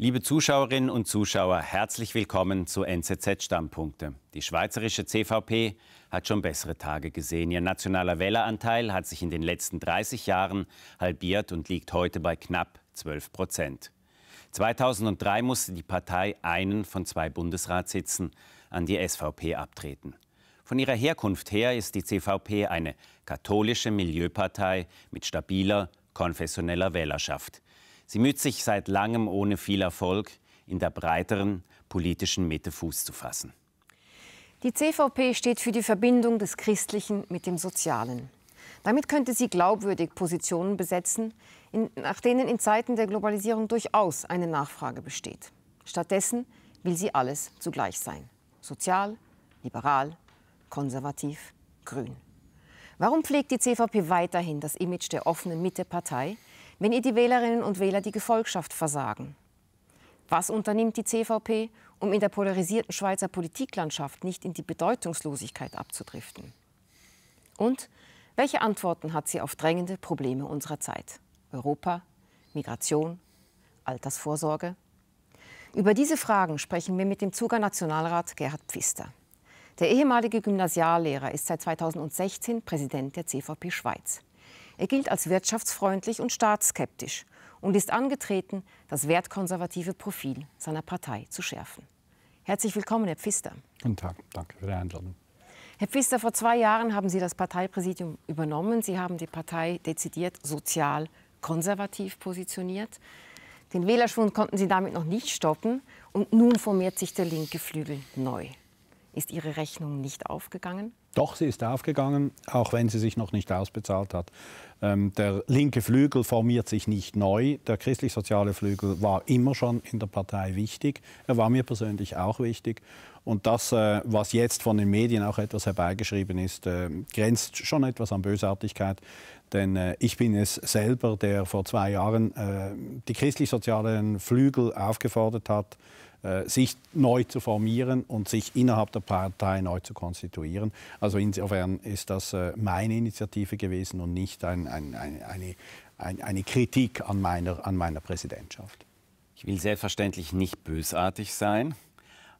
Liebe Zuschauerinnen und Zuschauer, herzlich willkommen zu NZZ Stammpunkte. Die schweizerische CVP hat schon bessere Tage gesehen. Ihr nationaler Wähleranteil hat sich in den letzten 30 Jahren halbiert und liegt heute bei knapp 12 Prozent. 2003 musste die Partei einen von zwei Bundesratssitzen an die SVP abtreten. Von ihrer Herkunft her ist die CVP eine katholische Milieupartei mit stabiler konfessioneller Wählerschaft. Sie müht sich seit langem ohne viel Erfolg, in der breiteren politischen Mitte Fuß zu fassen. Die CVP steht für die Verbindung des Christlichen mit dem Sozialen. Damit könnte sie glaubwürdig Positionen besetzen, in, nach denen in Zeiten der Globalisierung durchaus eine Nachfrage besteht. Stattdessen will sie alles zugleich sein. Sozial, liberal, konservativ, grün. Warum pflegt die CVP weiterhin das Image der offenen Mitte-Partei? wenn ihr die Wählerinnen und Wähler die Gefolgschaft versagen? Was unternimmt die CVP, um in der polarisierten Schweizer Politiklandschaft nicht in die Bedeutungslosigkeit abzudriften? Und welche Antworten hat sie auf drängende Probleme unserer Zeit? Europa, Migration, Altersvorsorge? Über diese Fragen sprechen wir mit dem Zuger Nationalrat Gerhard Pfister. Der ehemalige Gymnasiallehrer ist seit 2016 Präsident der CVP Schweiz. Er gilt als wirtschaftsfreundlich und staatsskeptisch und ist angetreten, das wertkonservative Profil seiner Partei zu schärfen. Herzlich willkommen, Herr Pfister. Guten Tag, danke für die Einladung. Herr Pfister, vor zwei Jahren haben Sie das Parteipräsidium übernommen. Sie haben die Partei dezidiert sozial konservativ positioniert. Den Wählerschwund konnten Sie damit noch nicht stoppen und nun formiert sich der linke Flügel neu. Ist Ihre Rechnung nicht aufgegangen? Doch, sie ist aufgegangen, auch wenn sie sich noch nicht ausbezahlt hat. Ähm, der linke Flügel formiert sich nicht neu. Der christlich-soziale Flügel war immer schon in der Partei wichtig. Er war mir persönlich auch wichtig. Und das, äh, was jetzt von den Medien auch etwas herbeigeschrieben ist, äh, grenzt schon etwas an Bösartigkeit. Denn äh, ich bin es selber, der vor zwei Jahren äh, die christlich-sozialen Flügel aufgefordert hat, äh, sich neu zu formieren und sich innerhalb der Partei neu zu konstituieren. Also insofern ist das äh, meine Initiative gewesen und nicht ein, ein, ein, eine, eine Kritik an meiner, an meiner Präsidentschaft. Ich will selbstverständlich nicht bösartig sein,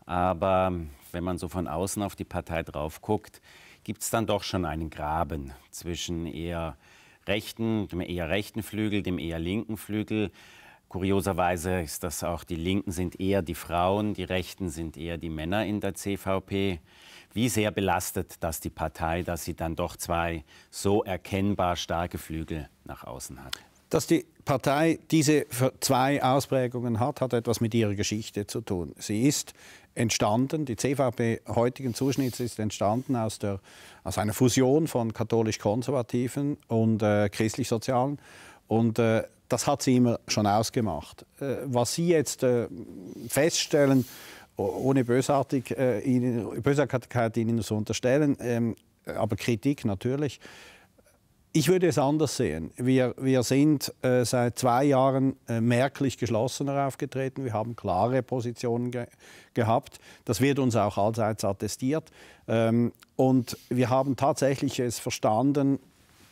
aber wenn man so von außen auf die Partei drauf guckt, gibt es dann doch schon einen Graben zwischen eher rechten, dem eher rechten Flügel, dem eher linken Flügel. Kurioserweise ist das auch, die Linken sind eher die Frauen, die Rechten sind eher die Männer in der CVP. Wie sehr belastet das die Partei, dass sie dann doch zwei so erkennbar starke Flügel nach außen hat? Dass die Partei diese zwei Ausprägungen hat, hat etwas mit ihrer Geschichte zu tun. Sie ist entstanden, die CVP heutigen Zuschnitts ist entstanden aus, der, aus einer Fusion von katholisch-konservativen und äh, christlich-sozialen und äh, das hat sie immer schon ausgemacht. Äh, was Sie jetzt äh, feststellen, ohne Bösartig, äh, Ihnen, Bösartigkeit Ihnen zu unterstellen, ähm, aber Kritik natürlich. Ich würde es anders sehen. Wir, wir sind äh, seit zwei Jahren äh, merklich geschlossener aufgetreten. Wir haben klare Positionen ge gehabt. Das wird uns auch allseits attestiert. Ähm, und wir haben tatsächlich es verstanden,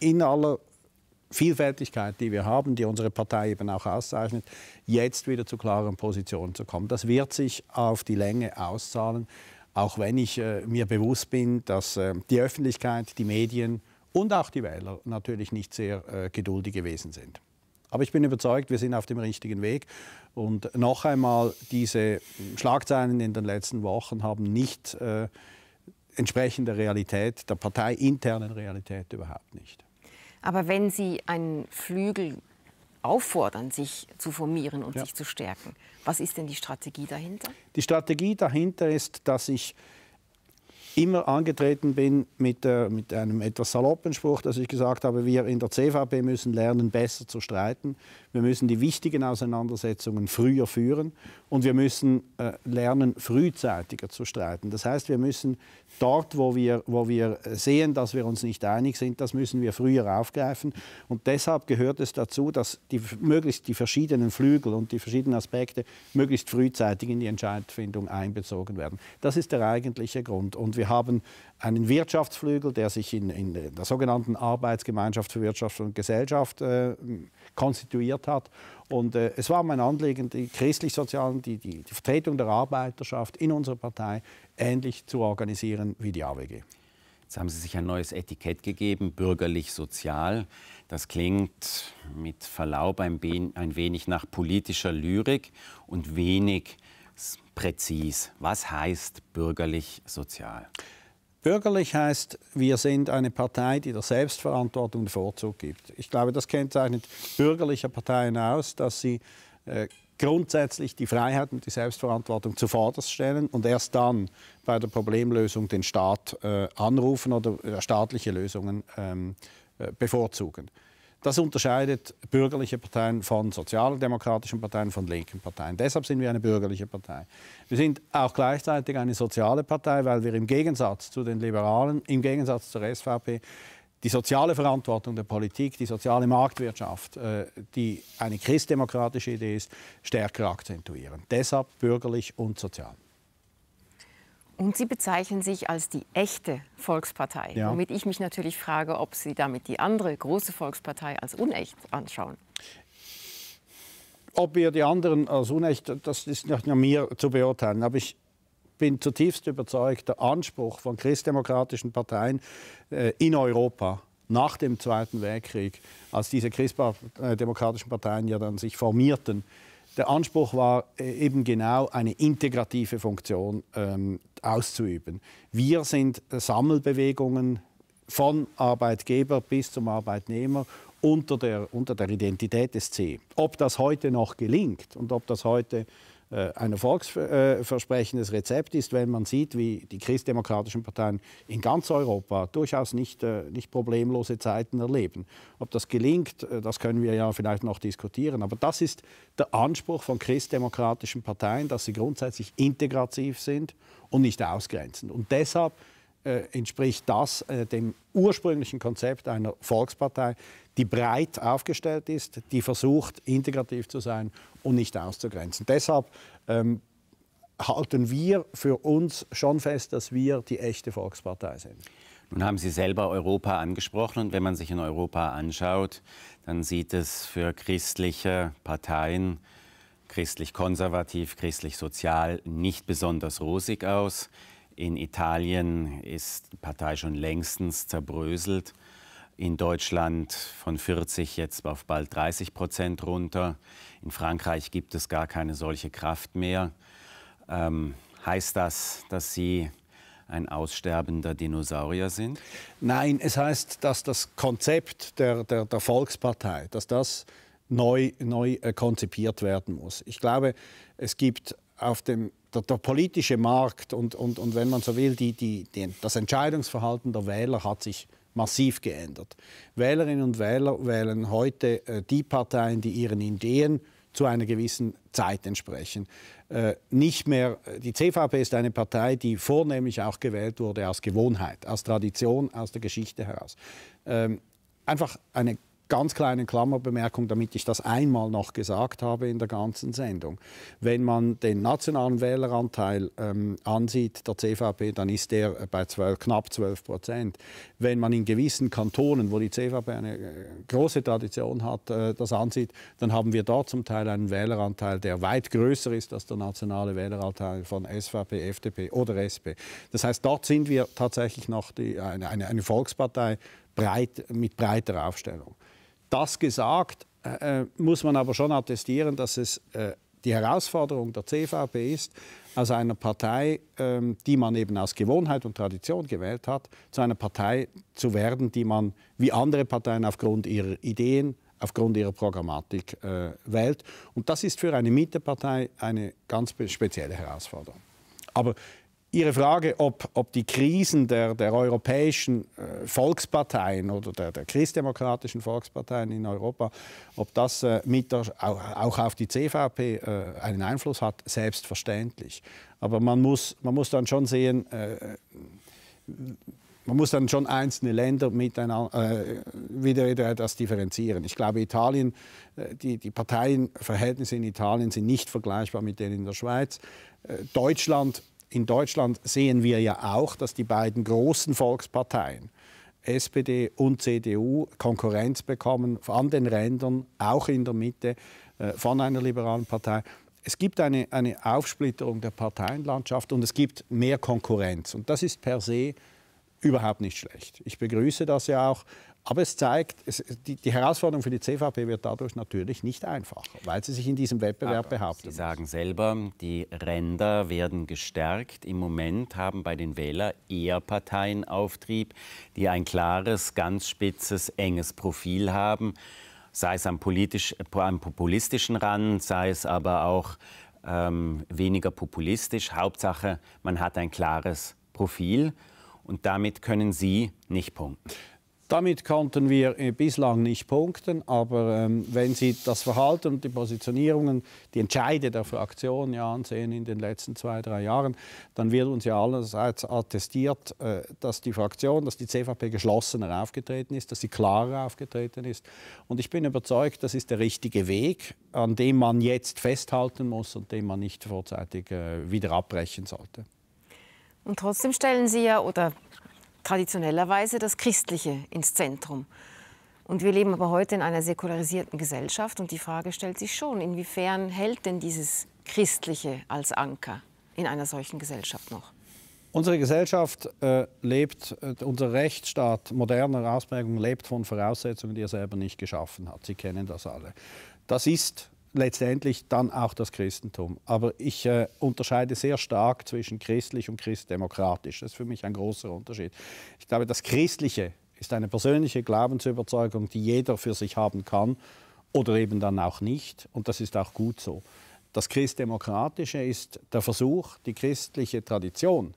in aller Vielfältigkeit, die wir haben, die unsere Partei eben auch auszeichnet, jetzt wieder zu klaren Positionen zu kommen. Das wird sich auf die Länge auszahlen, auch wenn ich äh, mir bewusst bin, dass äh, die Öffentlichkeit, die Medien und auch die Wähler natürlich nicht sehr äh, geduldig gewesen sind. Aber ich bin überzeugt, wir sind auf dem richtigen Weg. Und noch einmal, diese Schlagzeilen in den letzten Wochen haben nicht äh, entsprechend der Realität, der parteiinternen Realität überhaupt nicht. Aber wenn Sie einen Flügel auffordern, sich zu formieren und ja. sich zu stärken, was ist denn die Strategie dahinter? Die Strategie dahinter ist, dass ich immer angetreten bin mit, äh, mit einem etwas saloppen Spruch, dass ich gesagt habe, wir in der CVP müssen lernen, besser zu streiten. Wir müssen die wichtigen Auseinandersetzungen früher führen und wir müssen äh, lernen, frühzeitiger zu streiten. Das heißt, wir müssen dort, wo wir, wo wir äh, sehen, dass wir uns nicht einig sind, das müssen wir früher aufgreifen. Und deshalb gehört es dazu, dass die, möglichst die verschiedenen Flügel und die verschiedenen Aspekte möglichst frühzeitig in die Entscheidungsfindung einbezogen werden. Das ist der eigentliche Grund. Und wir haben einen Wirtschaftsflügel, der sich in, in der sogenannten Arbeitsgemeinschaft für Wirtschaft und Gesellschaft äh, konstituiert hat. Und äh, es war mein Anliegen, die christlich-sozialen, die, die, die Vertretung der Arbeiterschaft in unserer Partei ähnlich zu organisieren wie die AWG. Jetzt haben Sie sich ein neues Etikett gegeben, bürgerlich-sozial. Das klingt mit Verlaub ein, wenig nach politischer Lyrik und wenig präzis. Was heißt bürgerlich-sozial? Bürgerlich heißt, wir sind eine Partei, die der Selbstverantwortung den Vorzug gibt. Ich glaube, das kennzeichnet bürgerliche Parteien aus, dass sie äh, grundsätzlich die Freiheit und die Selbstverantwortung zuvorderst stellen und erst dann bei der Problemlösung den Staat äh, anrufen oder äh, staatliche Lösungen ähm, äh, bevorzugen. Das unterscheidet bürgerliche Parteien von sozialdemokratischen Parteien, von linken Parteien. Deshalb sind wir eine bürgerliche Partei. Wir sind auch gleichzeitig eine soziale Partei, weil wir im Gegensatz zu den Liberalen, im Gegensatz zur SVP, die soziale Verantwortung der Politik, die soziale Marktwirtschaft, äh, die eine christdemokratische Idee ist, stärker akzentuieren. Deshalb bürgerlich und sozial. Und Sie bezeichnen sich als die echte Volkspartei, ja. womit ich mich natürlich frage, ob Sie damit die andere große Volkspartei als unecht anschauen. Ob wir die anderen als unecht, das ist nach mir zu beurteilen. Aber ich bin zutiefst überzeugt, der Anspruch von christdemokratischen Parteien äh, in Europa nach dem Zweiten Weltkrieg, als diese christdemokratischen Parteien ja dann sich formierten, der Anspruch war äh, eben genau eine integrative Funktion ähm, auszuüben. Wir sind Sammelbewegungen von Arbeitgeber bis zum Arbeitnehmer unter der, unter der Identität des C. Ob das heute noch gelingt und ob das heute äh, ein erfolgsversprechendes Rezept ist, wenn man sieht, wie die christdemokratischen Parteien in ganz Europa durchaus nicht, äh, nicht problemlose Zeiten erleben. Ob das gelingt, äh, das können wir ja vielleicht noch diskutieren. Aber das ist der Anspruch von christdemokratischen Parteien, dass sie grundsätzlich integrativ sind und nicht ausgrenzend. Und deshalb äh, entspricht das äh, dem ursprünglichen Konzept einer Volkspartei, die breit aufgestellt ist, die versucht, integrativ zu sein und nicht auszugrenzen. Deshalb ähm, halten wir für uns schon fest, dass wir die echte Volkspartei sind. Nun haben Sie selber Europa angesprochen und wenn man sich in Europa anschaut, dann sieht es für christliche Parteien, christlich-konservativ, christlich-sozial, nicht besonders rosig aus. In Italien ist die Partei schon längstens zerbröselt. In Deutschland von 40 jetzt auf bald 30 Prozent runter. In Frankreich gibt es gar keine solche Kraft mehr. Ähm, heißt das, dass Sie ein aussterbender Dinosaurier sind? Nein, es heißt, dass das Konzept der, der, der Volkspartei, dass das neu, neu äh, konzipiert werden muss. Ich glaube, es gibt auf dem der, der, politische Markt und, und, und, wenn man so will, die, die, die, das Entscheidungsverhalten der Wähler hat sich massiv geändert. Wählerinnen und Wähler wählen heute äh, die Parteien, die ihren Ideen zu einer gewissen Zeit entsprechen. Äh, nicht mehr, äh, die CVP ist eine Partei, die vornehmlich auch gewählt wurde aus Gewohnheit, aus Tradition, aus der Geschichte heraus. Ähm, einfach eine ganz kleinen Klammerbemerkung, damit ich das einmal noch gesagt habe in der ganzen Sendung. Wenn man den nationalen Wähleranteil ähm, ansieht, der CVP, dann ist der äh, bei 12, knapp 12 Prozent. Wenn man in gewissen Kantonen, wo die CVP eine äh, große Tradition hat, äh, das ansieht, dann haben wir dort zum Teil einen Wähleranteil, der weit größer ist als der nationale Wähleranteil von SVP, FDP oder SP. Das heißt, dort sind wir tatsächlich noch die, eine, eine, eine Volkspartei breit, mit breiter Aufstellung. Das gesagt, äh, äh, muss man aber schon attestieren, dass es äh, die Herausforderung der CVP ist, aus also einer Partei, ähm, die man eben aus Gewohnheit und Tradition gewählt hat, zu einer Partei zu werden, die man wie andere Parteien aufgrund ihrer Ideen, aufgrund ihrer Programmatik äh, wählt. Und das ist für eine Mieterpartei eine ganz spezielle Herausforderung. Aber Ihre Frage, ob, ob die Krisen der, der europäischen äh, Volksparteien oder der, der christdemokratischen Volksparteien in Europa, ob das äh, mit der, auch, auf die CVP äh, einen Einfluss hat, selbstverständlich. Aber man muss, man muss dann schon sehen, man muss dann schon einzelne Länder miteinander wieder, wieder etwas differenzieren. Ich glaube, Italien, die, die Parteienverhältnisse in Italien sind nicht vergleichbar mit denen in der Schweiz. Deutschland in Deutschland sehen wir ja auch, dass die beiden großen Volksparteien, SPD und CDU, Konkurrenz bekommen an den Rändern, auch in der Mitte äh, von einer liberalen Partei. Es gibt eine, eine Aufsplitterung der Parteienlandschaft und es gibt mehr Konkurrenz. Und das ist per se überhaupt nicht schlecht. Ich begrüße das ja auch. Aber es zeigt, es, die, die, Herausforderung für die CVP wird dadurch natürlich nicht einfacher, weil sie sich in diesem Wettbewerb behauptet. Sie muss. sagen selber, die Ränder werden gestärkt. Im Moment haben bei den Wählern eher Parteien Auftrieb, die ein klares, ganz spitzes, enges Profil haben, sei es am, politisch, am populistischen Rand, sei es aber auch ähm, weniger populistisch. Hauptsache, man hat ein klares Profil und damit können Sie nicht punkten. Damit konnten wir äh, bislang nicht punkten, aber ähm, wenn Sie das Verhalten und die Positionierungen, die Entscheide der Fraktion ja ansehen in den letzten zwei, drei Jahren, dann wird uns ja allerseits attestiert, äh, dass die Fraktion, dass die CVP geschlossener aufgetreten ist, dass sie klarer aufgetreten ist. Und ich bin überzeugt, das ist der richtige Weg, an dem man jetzt festhalten muss und den man nicht vorzeitig äh, wieder abbrechen sollte. Und trotzdem stellen Sie ja, oder traditionellerweise das Christliche ins Zentrum. Und wir leben aber heute in einer säkularisierten Gesellschaft und die Frage stellt sich schon, inwiefern hält denn dieses Christliche als Anker in einer solchen Gesellschaft noch? Unsere Gesellschaft äh, lebt, äh, unser Rechtsstaat moderner Ausprägung lebt von Voraussetzungen, die er selber nicht geschaffen hat. Sie kennen das alle. Das ist letztendlich dann auch das Christentum. Aber ich äh, unterscheide sehr stark zwischen christlich und christdemokratisch. Das ist für mich ein großer Unterschied. Ich glaube, das Christliche ist eine persönliche Glaubensüberzeugung, die jeder für sich haben kann oder eben dann auch nicht. Und das ist auch gut so. Das Christdemokratische ist der Versuch, die christliche Tradition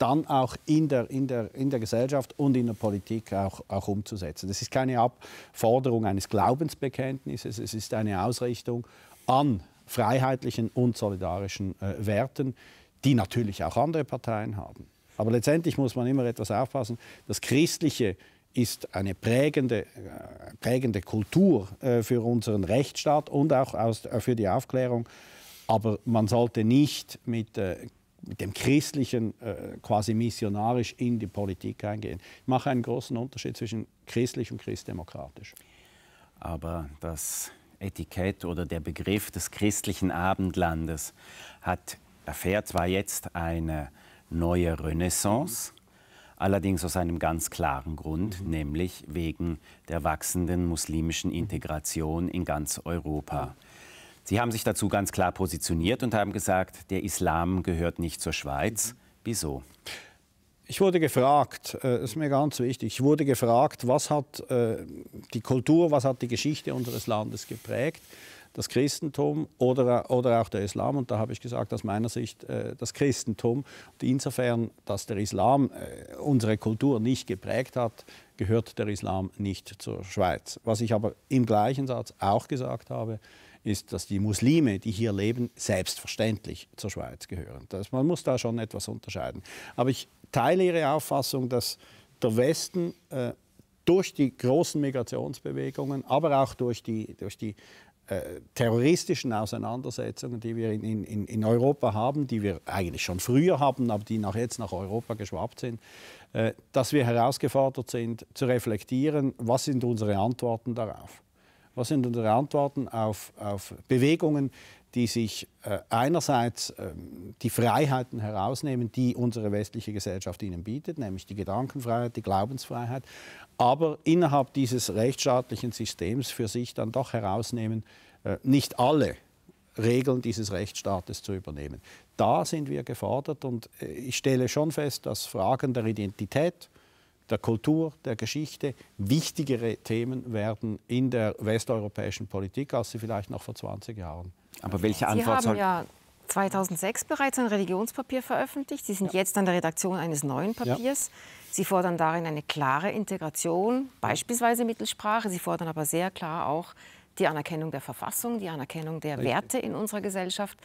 dann auch in der, in der, in der Gesellschaft und in der Politik auch, auch umzusetzen. Das ist keine Abforderung eines Glaubensbekenntnisses, es ist eine Ausrichtung an freiheitlichen und solidarischen äh, Werten, die natürlich auch andere Parteien haben. Aber letztendlich muss man immer etwas aufpassen. Das Christliche ist eine prägende, äh, prägende Kultur äh, für unseren Rechtsstaat und auch aus, äh, für die Aufklärung. Aber man sollte nicht mit äh, mit dem Christlichen äh, quasi missionarisch in die Politik eingehen. Ich mache einen großen Unterschied zwischen christlich und christdemokratisch. Aber das Etikett oder der Begriff des christlichen Abendlandes hat, erfährt zwar jetzt eine neue Renaissance, allerdings aus einem ganz klaren Grund, mhm. nämlich wegen der wachsenden muslimischen Integration in ganz Europa. Mhm. Sie haben sich dazu ganz klar positioniert und haben gesagt, der Islam gehört nicht zur Schweiz. Wieso? Ich wurde gefragt, äh, das ist mir ganz wichtig, ich wurde gefragt, was hat äh, die Kultur, was hat die Geschichte unseres Landes geprägt? Das Christentum oder, oder auch der Islam. Und da habe ich gesagt, aus meiner Sicht äh, das Christentum. Und insofern, dass der Islam äh, unsere Kultur nicht geprägt hat, gehört der Islam nicht zur Schweiz. Was ich aber im gleichen Satz auch gesagt habe, ist, dass die Muslime, die hier leben, selbstverständlich zur Schweiz gehören. Das, man muss da schon etwas unterscheiden. Aber ich teile Ihre Auffassung, dass der Westen äh, durch die großen Migrationsbewegungen, aber auch durch die, durch die äh, terroristischen Auseinandersetzungen, die wir in, in, in Europa haben, die wir eigentlich schon früher haben, aber die nach jetzt nach Europa geschwappt sind, äh, dass wir herausgefordert sind zu reflektieren, was sind unsere Antworten darauf. Was sind unsere Antworten auf, auf Bewegungen, die sich äh, einerseits äh, die Freiheiten herausnehmen, die unsere westliche Gesellschaft ihnen bietet, nämlich die Gedankenfreiheit, die Glaubensfreiheit, aber innerhalb dieses rechtsstaatlichen Systems für sich dann doch herausnehmen, äh, nicht alle Regeln dieses Rechtsstaates zu übernehmen. Da sind wir gefordert und äh, ich stelle schon fest, dass Fragen der Identität, der Kultur, der Geschichte. Wichtigere Themen werden in der westeuropäischen Politik, als sie vielleicht noch vor 20 Jahren. Aber welche Antwort Sie haben ja 2006 bereits ein Religionspapier veröffentlicht. Sie sind ja. jetzt an der Redaktion eines neuen Papiers. Ja. Sie fordern darin eine klare Integration, beispielsweise Mittelsprache. Sie fordern aber sehr klar auch die Anerkennung der Verfassung, die Anerkennung der Richtig. Werte in unserer Gesellschaft.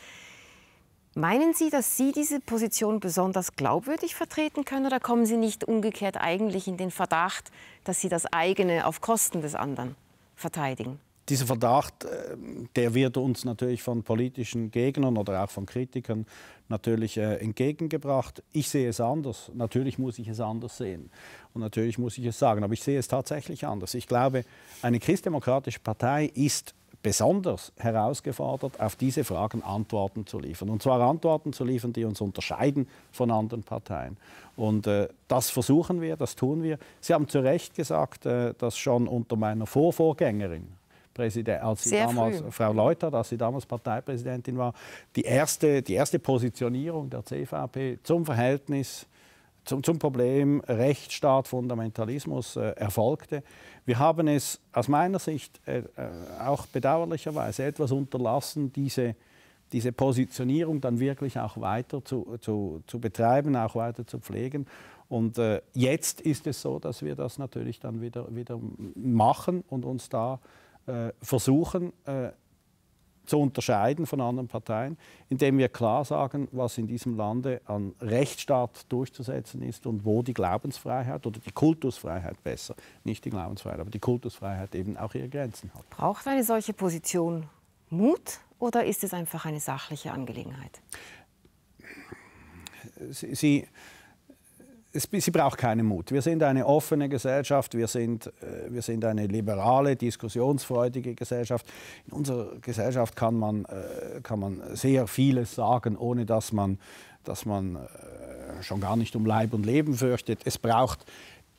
Meinen Sie, dass Sie diese Position besonders glaubwürdig vertreten können oder kommen Sie nicht umgekehrt eigentlich in den Verdacht, dass Sie das eigene auf Kosten des anderen verteidigen? Dieser Verdacht, äh, der wird uns natürlich von politischen Gegnern oder auch von Kritikern natürlich äh, entgegengebracht. Ich sehe es anders. Natürlich muss ich es anders sehen. Und natürlich muss ich es sagen. Aber ich sehe es tatsächlich anders. Ich glaube, eine christdemokratische Partei ist besonders herausgefordert, auf diese Fragen Antworten zu liefern. Und zwar Antworten zu liefern, die uns unterscheiden von anderen Parteien. Und äh, das versuchen wir, das tun wir. Sie haben zu Recht gesagt, äh, dass schon unter meiner Vorvorgängerin, Präsident, als sie damals, Frau Leuthard, als sie damals Parteipräsidentin war, die erste, die erste Positionierung der CVP zum Verhältnis zum, zum Problem Rechtsstaat, Fundamentalismus äh, erfolgte. Wir haben es aus meiner Sicht äh, äh, auch bedauerlicherweise etwas unterlassen, diese, diese Positionierung dann wirklich auch weiter zu, zu, zu betreiben, auch weiter zu pflegen. Und äh, jetzt ist es so, dass wir das natürlich dann wieder, wieder machen und uns da äh, versuchen, äh, zu unterscheiden von anderen Parteien, indem wir klar sagen, was in diesem Lande an Rechtsstaat durchzusetzen ist und wo die Glaubensfreiheit oder die Kultusfreiheit besser, nicht die Glaubensfreiheit, aber die Kultusfreiheit eben auch ihre Grenzen hat. Braucht eine solche Position Mut oder ist es einfach eine sachliche Angelegenheit? Sie, es, sie braucht keinen Mut. Wir sind eine offene Gesellschaft, wir sind, äh, wir sind eine liberale, diskussionsfreudige Gesellschaft. In unserer Gesellschaft kann man, äh, kann man sehr vieles sagen, ohne dass man, dass man äh, schon gar nicht um Leib und Leben fürchtet. Es braucht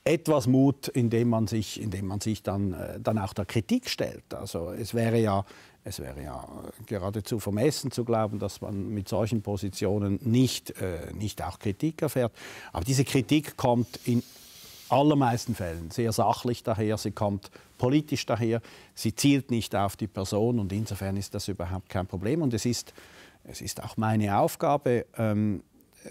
etwas Mut, indem man sich, indem man sich dann, dann auch der Kritik stellt. Also es wäre ja es wäre ja äh, geradezu vermessen zu glauben, dass man mit solchen Positionen nicht, äh, nicht auch Kritik erfährt. Aber diese Kritik kommt in allermeisten Fällen sehr sachlich daher, sie kommt politisch daher, sie zielt nicht auf die Person und insofern ist das überhaupt kein Problem. Und es ist, es ist auch meine Aufgabe, ähm, äh,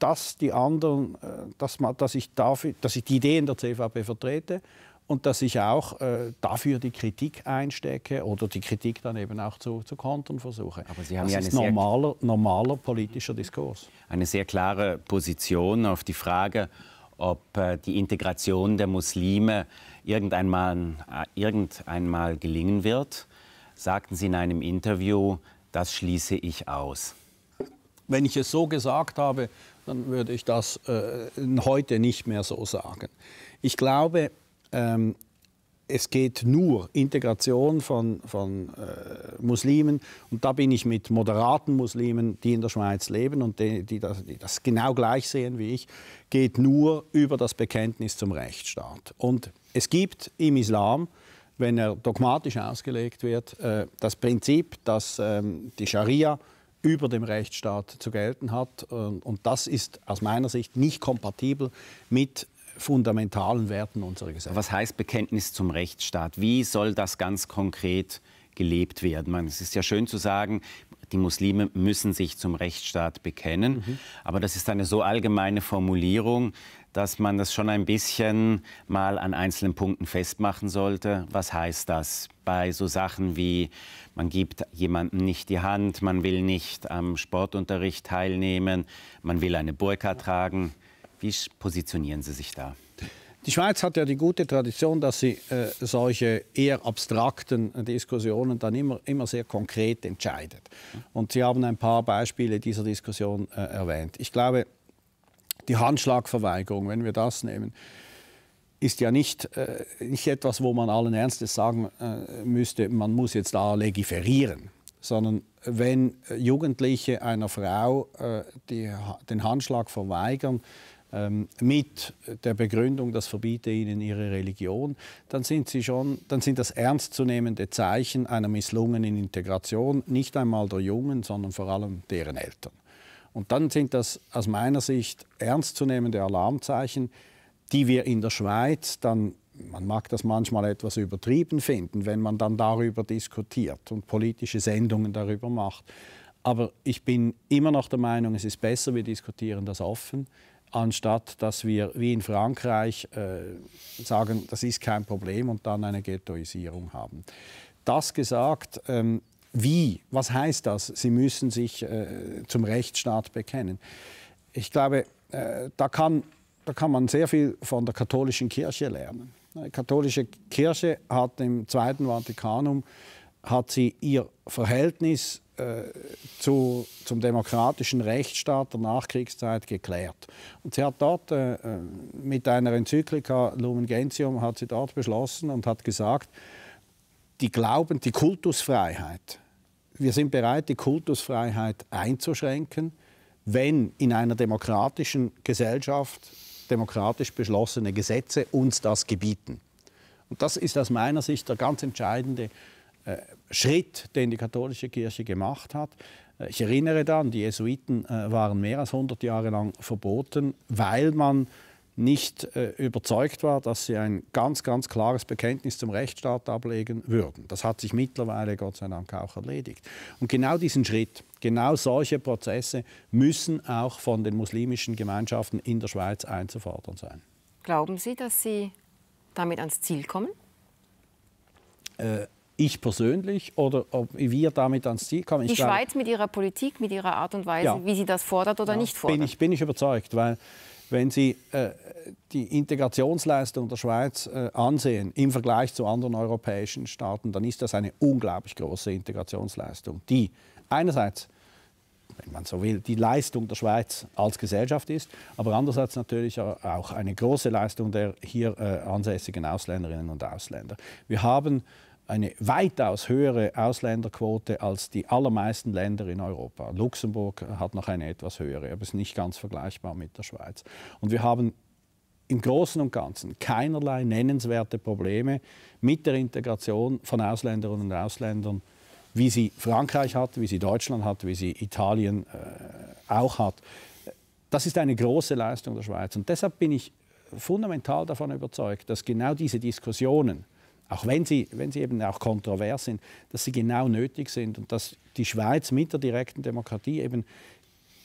dass die anderen, äh, dass, man, dass, ich dafür, dass ich die Ideen der CVP vertrete und dass ich auch äh, dafür die Kritik einstecke oder die Kritik dann eben auch zu, zu kontern versuche. Aber Sie haben das ja ist normaler, normaler politischer Diskurs. Eine sehr klare Position auf die Frage, ob äh, die Integration der Muslime irgendeinmal, äh, irgendeinmal gelingen wird, sagten Sie in einem Interview, das schließe ich aus. Wenn ich es so gesagt habe, dann würde ich das äh, heute nicht mehr so sagen. Ich glaube, ähm, es geht nur Integration von, von äh, Muslimen. Und da bin ich mit moderaten Muslimen, die in der Schweiz leben und die, die, das, die, das, genau gleich sehen wie ich, geht nur über das Bekenntnis zum Rechtsstaat. Und es gibt im Islam, wenn er dogmatisch ausgelegt wird, äh, das Prinzip, dass äh, die Scharia über dem Rechtsstaat zu gelten hat. Und das ist aus meiner Sicht nicht kompatibel mit fundamentalen Werten unserer Gesellschaft. Was heißt Bekenntnis zum Rechtsstaat? Wie soll das ganz konkret gelebt werden? Man, es ist ja schön zu sagen, die Muslime müssen sich zum Rechtsstaat bekennen, mhm. aber das ist eine so allgemeine Formulierung, dass man das schon ein bisschen mal an einzelnen Punkten festmachen sollte. Was heißt das? Bei so Sachen wie, man gibt jemandem nicht die Hand, man will nicht am Sportunterricht teilnehmen, man will eine Burka tragen. Wie positionieren Sie sich da? Die Schweiz hat ja die gute Tradition, dass sie äh, solche eher abstrakten äh, Diskussionen dann immer, immer sehr konkret entscheidet. Und Sie haben ein paar Beispiele dieser Diskussion äh, erwähnt. Ich glaube, die Handschlagverweigerung, wenn wir das nehmen, ist ja nicht, äh, nicht etwas, wo man allen Ernstes sagen äh, müsste, man muss jetzt da legiferieren, sondern wenn äh, Jugendliche einer Frau die, den Handschlag verweigern, ähm, mit der Begründung, das verbiete ihnen ihre Religion, dann sind, sie schon, dann sind das ernstzunehmende Zeichen einer misslungenen Integration, nicht einmal der Jungen, sondern vor allem deren Eltern. Und dann sind das aus meiner Sicht ernstzunehmende Alarmzeichen, die wir in der Schweiz dann man mag das manchmal etwas übertrieben finden, wenn man dann darüber diskutiert und politische Sendungen darüber macht. Aber ich bin immer noch der Meinung, es ist besser, wir diskutieren das offen, anstatt dass wir wie in Frankreich äh, sagen, das ist kein Problem und dann eine Ghettoisierung haben. Das gesagt, ähm, wie, was heißt das? Sie müssen sich äh, zum Rechtsstaat bekennen. Ich glaube, äh, da, kann, da kann man sehr viel von der katholischen Kirche lernen. Die katholische Kirche hat im Zweiten Vatikanum hat sie ihr Verhältnis äh, zu, zum demokratischen Rechtsstaat der Nachkriegszeit geklärt. Und sie hat dort äh, äh, mit einer Enzyklika Lumen Gentium hat sie dort beschlossen und hat gesagt, die Glauben, die Kultusfreiheit, wir sind bereit, die Kultusfreiheit einzuschränken, wenn in einer demokratischen Gesellschaft demokratisch beschlossene Gesetze uns das gebieten. Und das ist aus meiner Sicht der ganz entscheidende Punkt äh, Schritt, den die katholische Kirche gemacht hat. Äh, ich erinnere daran, die Jesuiten äh, waren mehr als 100 Jahre lang verboten, weil man nicht überzeugt war, dass sie ein ganz, ganz klares Bekenntnis zum Rechtsstaat ablegen würden. Das hat sich mittlerweile, Gott sei Dank, auch erledigt. Und genau diesen Schritt, genau solche Prozesse müssen auch von den muslimischen Gemeinschaften in der Schweiz einzufordern sein. Glauben Sie, dass Sie damit ans Ziel kommen? Äh, ich persönlich oder ob wir damit ans Ziel kommen. die glaube, Schweiz mit ihrer Politik, mit ihrer Art und Weise, ja. wie sie das fordert oder ja, nicht fordert. Bin ich, bin ich überzeugt, weil wenn Sie äh, die Integrationsleistung der Schweiz äh, ansehen im Vergleich zu anderen europäischen Staaten, dann ist das eine unglaublich große Integrationsleistung, die einerseits wenn man so will, die Leistung der Schweiz als Gesellschaft ist, aber andererseits natürlich auch eine große Leistung der hier äh, ansässigen Ausländerinnen und Ausländer. Wir haben eine weitaus höhere Ausländerquote als die allermeisten Länder in Europa. Luxemburg hat noch eine etwas höhere, aber ist nicht ganz vergleichbar mit der Schweiz. Und wir haben im Großen und Ganzen keinerlei nennenswerte Probleme mit der Integration von Ausländerinnen und Ausländern, wie sie Frankreich hat, wie sie Deutschland hat, wie sie Italien äh, auch hat. Das ist eine große Leistung der Schweiz. Und deshalb bin ich fundamental davon überzeugt, dass genau diese Diskussionen, auch wenn sie, wenn sie eben auch kontrovers sind, dass sie genau nötig sind und dass die Schweiz mit der direkten Demokratie eben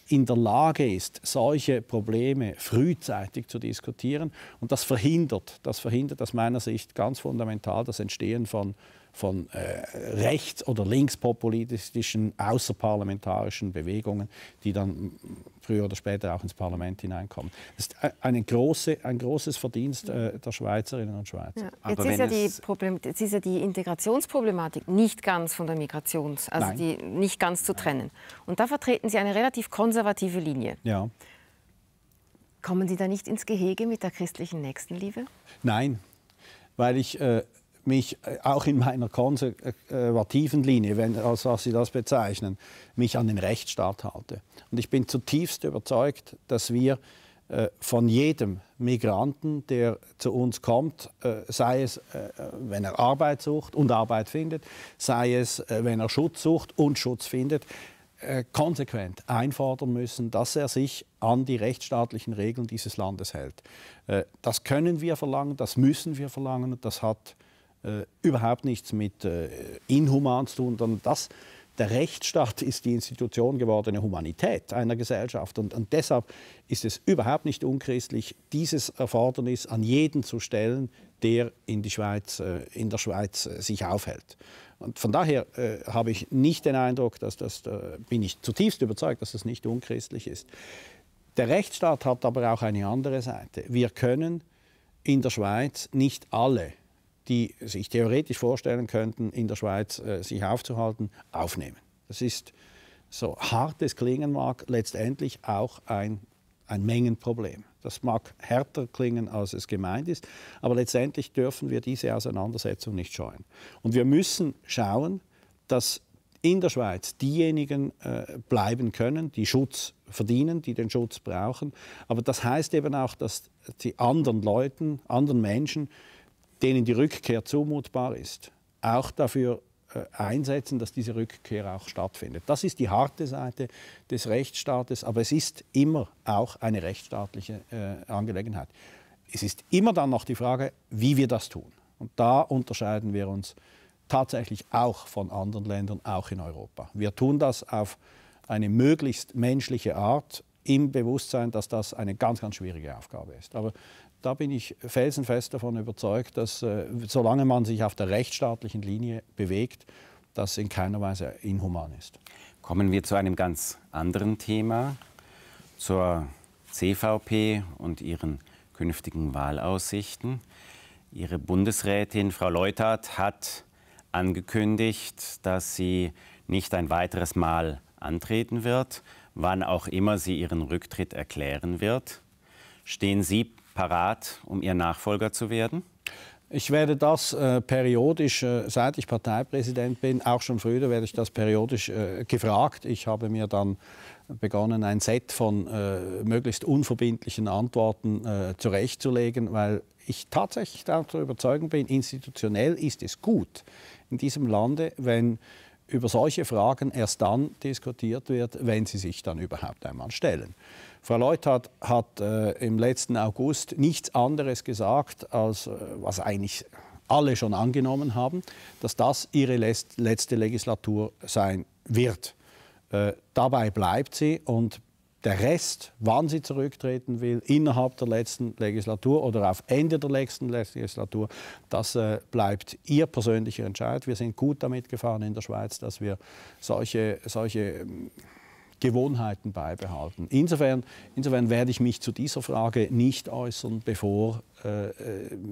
in der Lage ist, solche Probleme frühzeitig zu diskutieren. Und das verhindert, das verhindert aus meiner Sicht ganz fundamental das Entstehen von von äh, rechts- oder linkspopulistischen außerparlamentarischen Bewegungen, die dann hm, früher oder später auch ins Parlament hineinkommen. Das ist äh, eine große, ein großes Verdienst äh, der Schweizerinnen und Schweizer. Ja. Jetzt, ist ja die Problem, jetzt ist ja die Integrationsproblematik nicht ganz von der Migrations, also die, nicht ganz zu trennen. Und da vertreten Sie eine relativ konservative Linie. Ja. Kommen Sie da nicht ins Gehege mit der christlichen Nächstenliebe? Nein, weil ich äh, mich äh, auch in meiner konservativen Linie, wenn, als was Sie das bezeichnen, mich an den Rechtsstaat halte. Und ich bin zutiefst überzeugt, dass wir äh, von jedem Migranten, der zu uns kommt, äh, sei es, äh, wenn er Arbeit sucht und Arbeit findet, sei es, äh, wenn er Schutz sucht und Schutz findet, äh, konsequent einfordern müssen, dass er sich an die rechtsstaatlichen Regeln dieses Landes hält. das können wir verlangen, das müssen wir verlangen das hat äh, überhaupt nichts mit äh, inhuman zu tun, sondern das, der Rechtsstaat ist die Institution gewordene Humanität einer Gesellschaft. Und, und, deshalb ist es überhaupt nicht unchristlich, dieses Erfordernis an jeden zu stellen, der in, die Schweiz, äh, in der Schweiz äh, sich aufhält. Und von daher äh, habe ich nicht den Eindruck, dass das, äh, bin ich zutiefst überzeugt, dass das nicht unchristlich ist. Der Rechtsstaat hat aber auch eine andere Seite. Wir können in der Schweiz nicht alle die sich theoretisch vorstellen könnten, in der Schweiz äh, sich aufzuhalten, aufnehmen. Das ist, so hart es klingen mag, letztendlich auch ein, ein Mengenproblem. Das mag härter klingen, als es gemeint ist, aber letztendlich dürfen wir diese Auseinandersetzung nicht scheuen. Und wir müssen schauen, dass in der Schweiz diejenigen äh, bleiben können, die Schutz verdienen, die den Schutz brauchen. Aber das heißt eben auch, dass die anderen Leuten, anderen Menschen denen die Rückkehr zumutbar ist, auch dafür äh, einsetzen, dass diese Rückkehr auch stattfindet. Das ist die harte Seite des Rechtsstaates, aber es ist immer auch eine rechtsstaatliche äh, Angelegenheit. Es ist immer dann noch die Frage, wie wir das tun. Und da unterscheiden wir uns tatsächlich auch von anderen Ländern, auch in Europa. Wir tun das auf eine möglichst menschliche Art im Bewusstsein, dass das eine ganz, ganz schwierige Aufgabe ist. Aber da bin ich felsenfest davon überzeugt, dass äh, solange man sich auf der rechtsstaatlichen Linie bewegt, das in keiner Weise inhuman ist. Kommen wir zu einem ganz anderen Thema, zur CVP und ihren künftigen Wahlaussichten. Ihre Bundesrätin Frau Leutert hat angekündigt, dass sie nicht ein weiteres Mal antreten wird, wann auch immer sie ihren Rücktritt erklären wird. Stehen Sie parat, um Ihr Nachfolger zu werden? Ich werde das äh, periodisch, äh, seit ich Parteipräsident bin, auch schon früher werde ich das periodisch äh, gefragt. Ich habe mir dann begonnen, ein Set von äh, möglichst unverbindlichen Antworten äh, zurechtzulegen, weil ich tatsächlich der überzeugt bin, institutionell ist es gut in diesem Lande, wenn über solche Fragen erst dann diskutiert wird, wenn sie sich dann überhaupt einmal stellen. Frau Leuthardt hat äh, im letzten August nichts anderes gesagt, als äh, was eigentlich alle schon angenommen haben, dass das ihre letzte Legislatur sein wird. Äh, dabei bleibt sie und der Rest, wann sie zurücktreten will, innerhalb der letzten Legislatur oder auf Ende der letzten Legislatur, das äh, bleibt ihr persönlicher Entscheid. Wir sind gut damit gefahren in der Schweiz, dass wir solche, solche ähm, Gewohnheiten beibehalten. Insofern, insofern werde ich mich zu dieser Frage nicht äußern, bevor äh, äh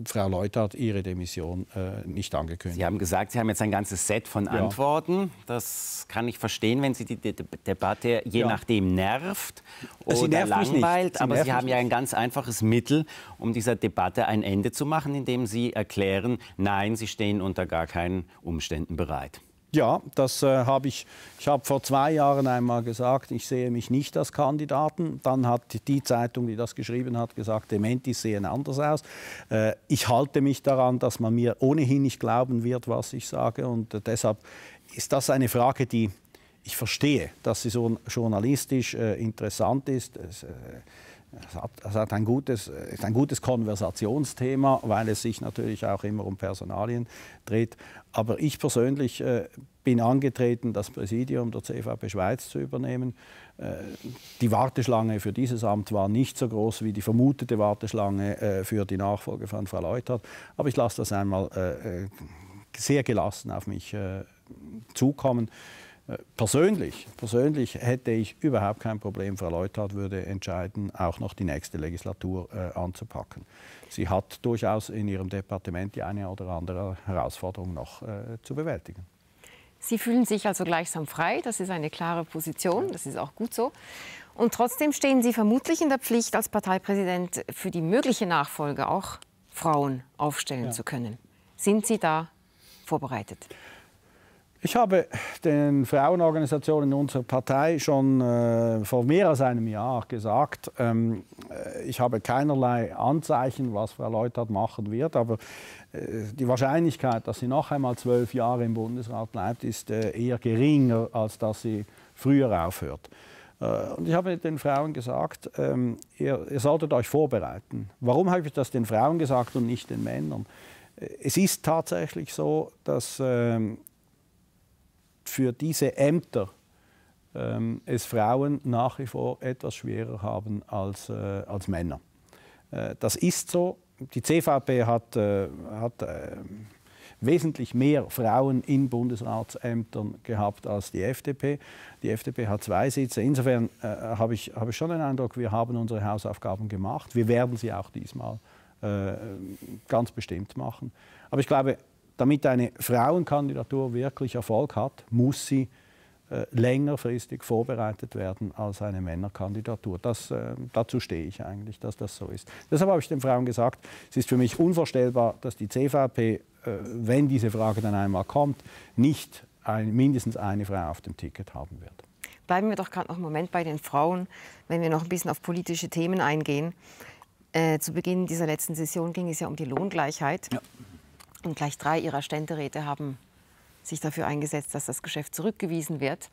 Frau Leutert ihre Demission äh, nicht angekündigt. Sie haben gesagt, Sie haben jetzt ein ganzes Set von Antworten. Das kann ich verstehen, wenn Sie die De De Debatte je ja. nachdem nervt äh, oder langweilt. Sie aber Sie haben ja ein ganz einfaches Mittel, um dieser Debatte ein Ende zu machen, indem Sie erklären, nein, Sie stehen unter gar keinen Umständen bereit. Ja, das äh, habe ich. Ich habe vor zwei Jahren einmal gesagt, ich sehe mich nicht als Kandidaten. Dann hat die Zeitung, die das geschrieben hat, gesagt, Dementis sehen anders aus. Äh, ich halte mich daran, dass man mir ohnehin nicht glauben wird, was ich sage. Und äh, deshalb ist das eine Frage, die ich verstehe, dass sie so journalistisch äh, interessant ist. Es, äh, es hat, ein gutes, ist ein gutes Konversationsthema, weil es sich natürlich auch immer um Personalien dreht. Aber ich persönlich äh, bin angetreten, das Präsidium der CVP Schweiz zu übernehmen. Äh, die Warteschlange für dieses Amt war nicht so groß wie die vermutete Warteschlange äh, für die Nachfolge von Frau Leuthardt. Aber ich lasse das einmal äh, äh, sehr gelassen auf mich äh, zukommen. Persönlich, persönlich hätte ich überhaupt kein Problem. Frau Leuthard würde entscheiden, auch noch die nächste Legislatur äh, anzupacken. Sie hat durchaus in ihrem Departement die eine oder andere Herausforderung noch äh, zu bewältigen. Sie fühlen sich also gleichsam frei. Das ist eine klare Position. Das ist auch gut so. Und trotzdem stehen Sie vermutlich in der Pflicht, als Parteipräsident für die mögliche Nachfolge auch Frauen aufstellen ja. zu können. Sind Sie da vorbereitet? Ich habe den Frauenorganisationen in unserer Partei schon äh, vor mehr als einem Jahr gesagt, ähm, äh, ich habe keinerlei Anzeichen, was Frau Leutert machen wird, aber äh, die Wahrscheinlichkeit, dass sie noch einmal zwölf Jahre im Bundesrat bleibt, ist äh, eher geringer, als dass sie früher aufhört. Äh, und ich habe den Frauen gesagt, ähm, ihr, ihr solltet euch vorbereiten. Warum habe ich das den Frauen gesagt und nicht den Männern? Äh, es ist tatsächlich so, dass ähm, für diese Ämter ähm, es Frauen nach wie vor etwas schwerer haben als, äh, als Männer. Äh, das ist so. Die CVP hat, äh, hat äh, wesentlich mehr Frauen in Bundesratsämtern gehabt als die FDP. Die FDP hat zwei Sitze. Insofern äh, habe ich, hab ich schon den Eindruck, wir haben unsere Hausaufgaben gemacht. Wir werden sie auch diesmal äh, ganz bestimmt machen. Aber ich glaube, damit eine Frauenkandidatur wirklich Erfolg hat, muss sie äh, längerfristig vorbereitet werden als eine Männerkandidatur. Das, äh, dazu stehe ich eigentlich, dass das so ist. Deshalb habe ich den Frauen gesagt, es ist für mich unvorstellbar, dass die CVP, äh, wenn diese Frage dann einmal kommt, nicht ein, mindestens eine Frau auf dem Ticket haben wird. Bleiben wir doch gerade noch einen Moment bei den Frauen, wenn wir noch ein bisschen auf politische Themen eingehen. Äh, zu Beginn dieser letzten Session ging es ja um die Lohngleichheit. Ja und gleich drei ihrer Ständeräte haben sich dafür eingesetzt, dass das Geschäft zurückgewiesen wird.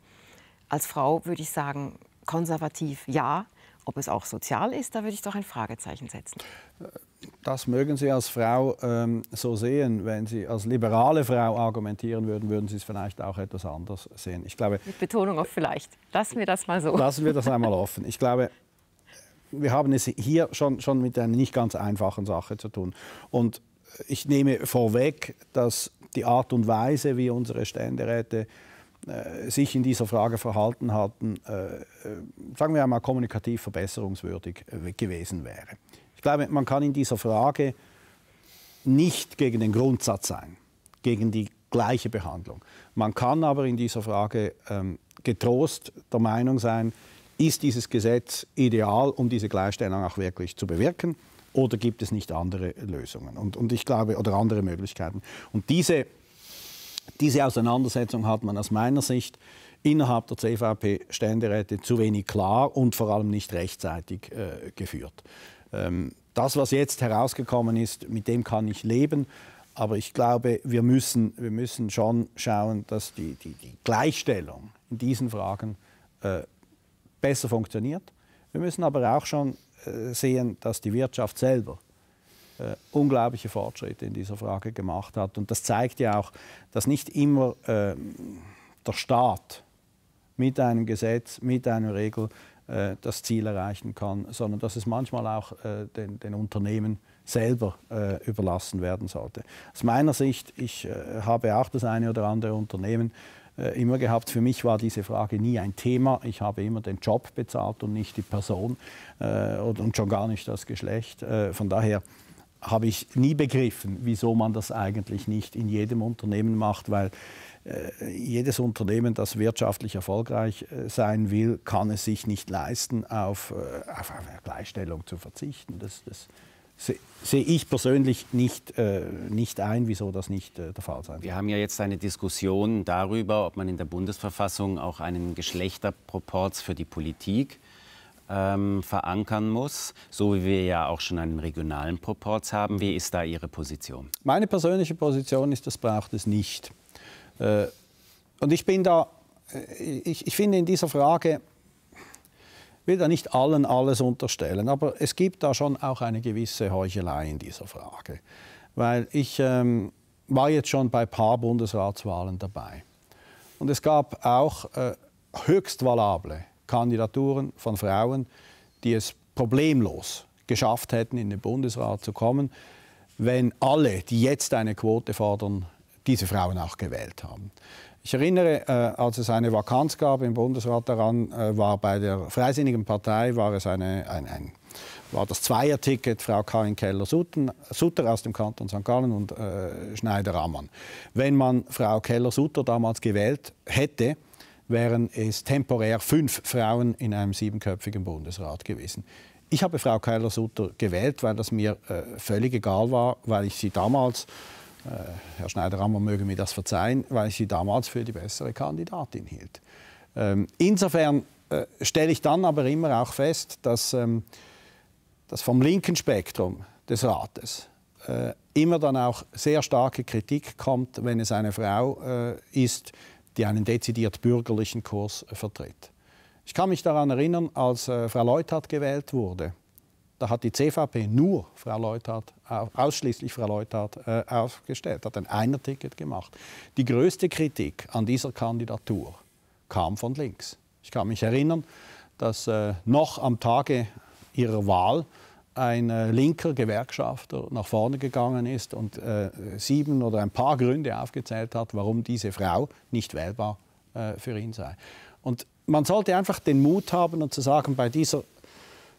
Als Frau würde ich sagen, konservativ ja. Ob es auch sozial ist, da würde ich doch ein Fragezeichen setzen. Das mögen Sie als Frau ähm, so sehen. Wenn Sie als liberale Frau argumentieren würden, würden Sie es vielleicht auch etwas anders sehen. Ich glaube, Mit Betonung auf vielleicht. Lassen wir das mal so. Lassen wir das einmal offen. Ich glaube, wir haben es hier schon, schon mit einer nicht ganz einfachen Sache zu tun. Und ich nehme vorweg, dass die Art und Weise, wie unsere Ständeräte äh, sich in dieser Frage verhalten hatten, äh, äh, sagen wir einmal kommunikativ verbesserungswürdig äh, gewesen wäre. Ich glaube, man kann in dieser Frage nicht gegen den Grundsatz sein, gegen die gleiche Behandlung. Man kann aber in dieser Frage ähm, getrost der Meinung sein, ist dieses Gesetz ideal, um diese Gleichstellung auch wirklich zu bewirken oder gibt es nicht andere Lösungen? Und, und ich glaube, oder andere Möglichkeiten. Und diese, diese Auseinandersetzung hat man aus meiner Sicht innerhalb der CVP-Ständeräte zu wenig klar und vor allem nicht rechtzeitig äh, geführt. Ähm, das, was jetzt herausgekommen ist, mit dem kann ich leben. Aber ich glaube, wir müssen, wir müssen schon schauen, dass die, die, die Gleichstellung in diesen Fragen äh, besser funktioniert. Wir müssen aber auch schon äh, sehen, dass die Wirtschaft selber äh, unglaubliche Fortschritte in dieser Frage gemacht hat. Und das zeigt ja auch, dass nicht immer äh, der Staat mit einem Gesetz, mit einer Regel äh, das Ziel erreichen kann, sondern dass es manchmal auch äh, den, den, Unternehmen selber äh, überlassen werden sollte. Aus meiner Sicht, ich habe auch das eine oder andere Unternehmen, äh, immer gehabt. Für mich war diese Frage nie ein Thema. Ich habe immer den Job bezahlt und nicht die Person äh, und, schon gar nicht das Geschlecht. Äh, von daher habe ich nie begriffen, wieso man das eigentlich nicht in jedem Unternehmen macht, weil äh, jedes Unternehmen, das wirtschaftlich erfolgreich äh, sein will, kann es sich nicht leisten, auf, äh, auf Gleichstellung zu verzichten. Das, das sehe ich persönlich nicht, äh, nicht ein, wieso das nicht äh, der Fall sein Wir haben ja jetzt eine Diskussion darüber, ob man in der Bundesverfassung auch einen Geschlechterproporz für die Politik ähm, verankern muss, so wie wir ja auch schon einen regionalen Proporz haben. Wie ist da Ihre Position? Meine persönliche Position ist, das braucht es nicht. Äh, und ich bin da, äh, ich, ich finde in dieser Frage will da nicht allen alles unterstellen, aber es gibt da schon auch eine gewisse Heuchelei in dieser Frage. Weil ich ähm, war jetzt schon bei ein paar Bundesratswahlen dabei. Und es gab auch äh, höchst valable Kandidaturen von Frauen, die es problemlos geschafft hätten, in den Bundesrat zu kommen, wenn alle, die jetzt eine Quote fordern, diese Frauen auch gewählt haben. Ich erinnere, äh, als es eine Vakanz gab im Bundesrat daran, äh, war bei der Freisinnigen Partei war es eine, ein, ein war das Zweierticket Frau Karin Keller-Sutter aus dem Kanton St. Gallen und äh, Schneider-Ammann. Wenn man Frau Keller-Sutter damals gewählt hätte, wären es temporär fünf Frauen in einem siebenköpfigen Bundesrat gewesen. Ich habe Frau Keller-Sutter gewählt, weil das mir äh, völlig egal war, weil ich sie damals äh, Herr Schneider-Ammer möge mir das verzeihen, weil ich sie damals für die bessere Kandidatin hielt. Ähm, insofern äh, stelle ich dann aber immer auch fest, dass, ähm, dass vom linken Spektrum des Rates äh, immer dann auch sehr starke Kritik kommt, wenn es eine Frau äh, ist, die einen dezidiert bürgerlichen Kurs vertritt. Ich kann mich daran erinnern, als äh, Frau Leuthardt gewählt wurde da hat die CVP nur Frau Leuthard, ausschließlich Frau Leuthard äh, aufgestellt, hat ein Einer-Ticket gemacht. Die größte Kritik an dieser Kandidatur kam von links. Ich kann mich erinnern, dass äh, noch am Tage ihrer Wahl ein äh, linker Gewerkschafter nach vorne gegangen ist und äh, sieben oder ein paar Gründe aufgezählt hat, warum diese Frau nicht wählbar äh, für ihn sei. Und man sollte einfach den Mut haben und zu sagen, bei dieser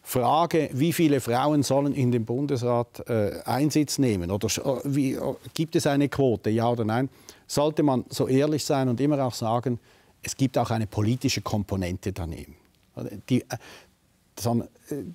Frage, wie viele Frauen sollen in den Bundesrat äh, Einsitz nehmen oder äh, wie, äh, gibt es eine Quote, ja oder nein, sollte man so ehrlich sein und immer auch sagen, es gibt auch eine politische Komponente daneben. Die, äh,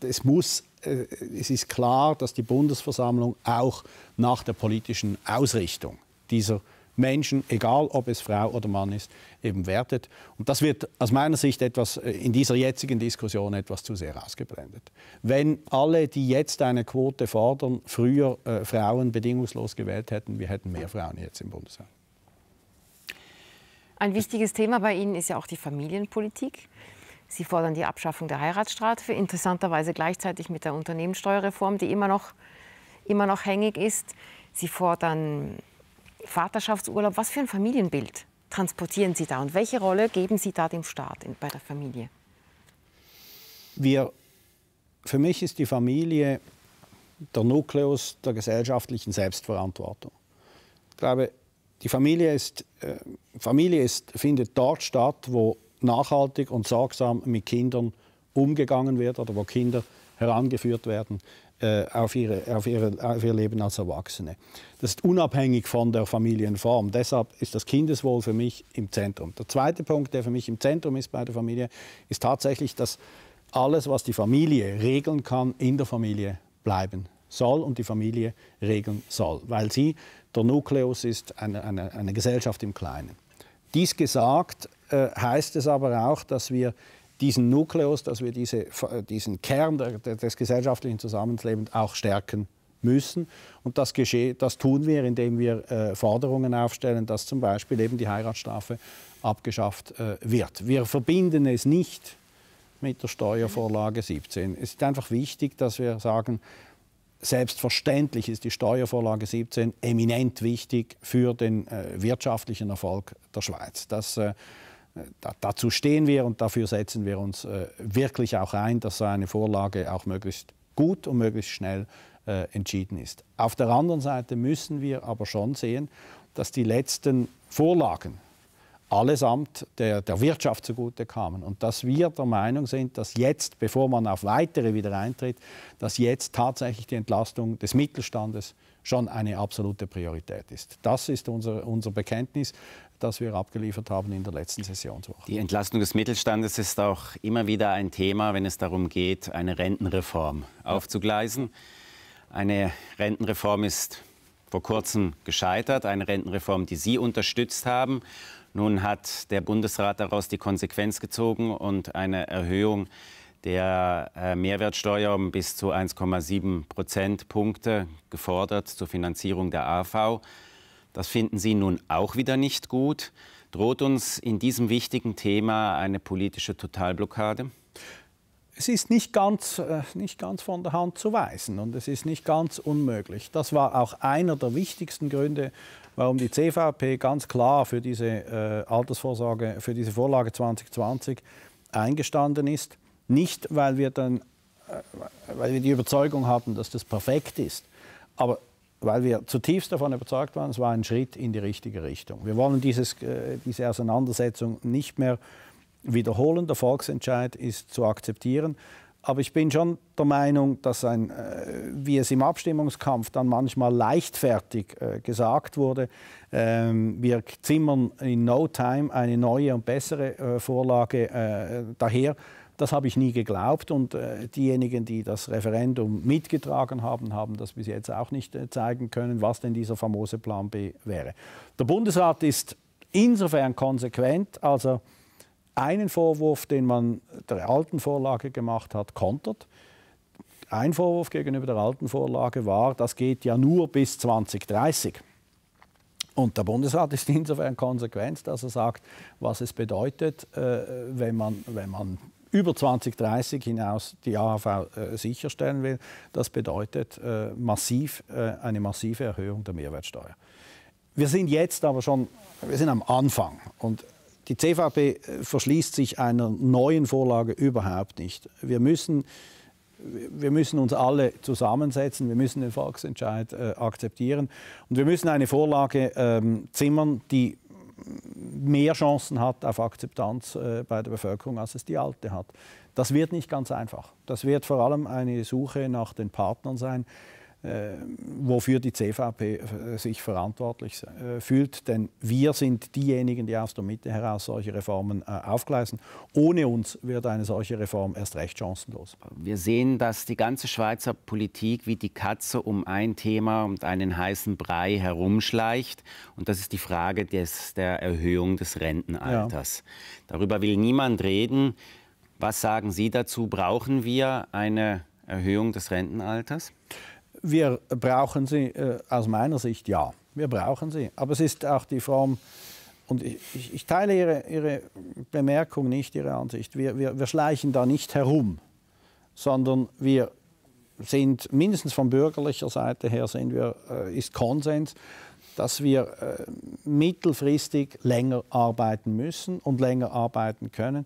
es, muss, es ist klar, dass die Bundesversammlung auch nach der politischen Ausrichtung dieser Menschen, egal ob es Frau oder Mann ist, eben wertet. Und das wird aus meiner Sicht etwas äh, in dieser jetzigen Diskussion etwas zu sehr ausgeblendet. Wenn alle, die jetzt eine Quote fordern, früher äh, Frauen bedingungslos gewählt hätten, wir hätten mehr Frauen jetzt im Bundesrat. Ein wichtiges Thema bei Ihnen ist ja auch die Familienpolitik. Sie fordern die Abschaffung der Heiratsstrafe, interessanterweise gleichzeitig mit der Unternehmenssteuerreform, die immer noch, immer noch hängig ist. Sie fordern Vaterschaftsurlaub, was für ein Familienbild transportieren Sie da und welche Rolle geben Sie da dem Staat in, bei der Familie? Wir, für mich ist die Familie der Nukleus der gesellschaftlichen Selbstverantwortung. Ich glaube, die Familie, ist, äh, Familie ist, findet dort statt, wo nachhaltig und sorgsam mit Kindern umgegangen wird oder wo Kinder herangeführt werden, äh, auf, ihre, auf, ihre, auf ihr Leben als Erwachsene. Das ist unabhängig von der Familienform. Deshalb ist das Kindeswohl für mich im Zentrum. Der zweite Punkt, der für mich im Zentrum ist bei der Familie, ist tatsächlich, dass alles, was die Familie regeln kann, in der Familie bleiben soll und die Familie regeln soll, weil sie der Nukleus ist, eine, eine, eine Gesellschaft im Kleinen. Dies gesagt äh, heißt es aber auch, dass wir diesen Nukleus, dass wir diese, diesen Kern der, der, des gesellschaftlichen Zusammenlebens auch stärken müssen. Und das, das tun wir, indem wir äh, Forderungen aufstellen, dass zum Beispiel eben die Heiratsstrafe abgeschafft äh, wird. Wir verbinden es nicht mit der Steuervorlage 17. Es ist einfach wichtig, dass wir sagen, selbstverständlich ist die Steuervorlage 17 eminent wichtig für den äh, wirtschaftlichen Erfolg der Schweiz. Das äh, da, dazu stehen wir und dafür setzen wir uns äh, wirklich auch ein, dass so eine Vorlage auch möglichst gut und möglichst schnell äh, entschieden ist. Auf der anderen Seite müssen wir aber schon sehen, dass die letzten Vorlagen allesamt der, der Wirtschaft zugute kamen und dass wir der Meinung sind, dass jetzt, bevor man auf weitere wieder eintritt, dass jetzt tatsächlich die Entlastung des Mittelstandes schon eine absolute Priorität ist. Das ist unser, unser Bekenntnis das wir abgeliefert haben in der letzten Sessionswoche. Die Entlastung des Mittelstandes ist auch immer wieder ein Thema, wenn es darum geht, eine Rentenreform aufzugleisen. Eine Rentenreform ist vor kurzem gescheitert, eine Rentenreform, die Sie unterstützt haben. Nun hat der Bundesrat daraus die Konsequenz gezogen und eine Erhöhung der äh, Mehrwertsteuer um bis zu 1,7 Prozentpunkte gefordert zur Finanzierung der AV. Das finden Sie nun auch wieder nicht gut. Droht uns in diesem wichtigen Thema eine politische Totalblockade? Es ist nicht ganz, äh, nicht ganz von der Hand zu weisen und es ist nicht ganz unmöglich. Das war auch einer der wichtigsten Gründe, warum die CVP ganz klar für diese äh, Altersvorsorge, für diese Vorlage 2020 eingestanden ist. Nicht, weil wir, dann, äh, weil wir die Überzeugung hatten, dass das perfekt ist, aber weil wir zutiefst davon überzeugt waren, es war ein Schritt in die richtige Richtung. Wir wollen dieses, äh, diese Auseinandersetzung nicht mehr wiederholen. Der Volksentscheid ist zu akzeptieren. Aber ich bin schon der Meinung, dass ein, äh, wie es im Abstimmungskampf dann manchmal leichtfertig äh, gesagt wurde, ähm, wir zimmern in no time eine neue und bessere äh, Vorlage äh, daher. Das habe ich nie geglaubt und äh, diejenigen, die das Referendum mitgetragen haben, haben das bis jetzt auch nicht äh, zeigen können, was denn dieser famose Plan B wäre. Der Bundesrat ist insofern konsequent, also einen Vorwurf, den man der alten Vorlage gemacht hat, kontert. Ein Vorwurf gegenüber der alten Vorlage war, das geht ja nur bis 2030. Und der Bundesrat ist insofern konsequent, dass er sagt, was es bedeutet, äh, wenn man, wenn man über 2030 hinaus die AHV äh, sicherstellen will. Das bedeutet äh, massiv, äh, eine massive Erhöhung der Mehrwertsteuer. Wir sind jetzt aber schon, wir sind am Anfang und die CVP äh, verschließt sich einer neuen Vorlage überhaupt nicht. Wir müssen, wir müssen uns alle zusammensetzen, wir müssen den Volksentscheid äh, akzeptieren und wir müssen eine Vorlage ähm, zimmern, die mehr Chancen hat auf Akzeptanz äh, bei der Bevölkerung, als es die alte hat. Das wird nicht ganz einfach. Das wird vor allem eine Suche nach den Partnern sein, äh, wofür die CVP äh, sich verantwortlich äh, fühlt. Denn wir sind diejenigen, die aus der Mitte heraus solche Reformen aufgleisen. Ohne uns wird eine solche Reform erst recht chancenlos. Wir sehen, dass die ganze Schweizer Politik wie die Katze um ein Thema und einen heißen Brei herumschleicht. Und das ist die Frage des, der Erhöhung des Rentenalters. Ja. Darüber will niemand reden. Was sagen Sie dazu? Brauchen wir eine Erhöhung des Rentenalters? wir brauchen sie äh, aus meiner Sicht ja. Wir brauchen sie. Aber es ist auch die Form, und ich, ich, teile ihre, ihre, Bemerkung nicht, Ihre Ansicht. Wir, wir, wir schleichen da nicht herum, sondern wir sind mindestens von bürgerlicher Seite her sind wir, äh, ist Konsens, dass wir äh, mittelfristig länger arbeiten müssen und länger arbeiten können.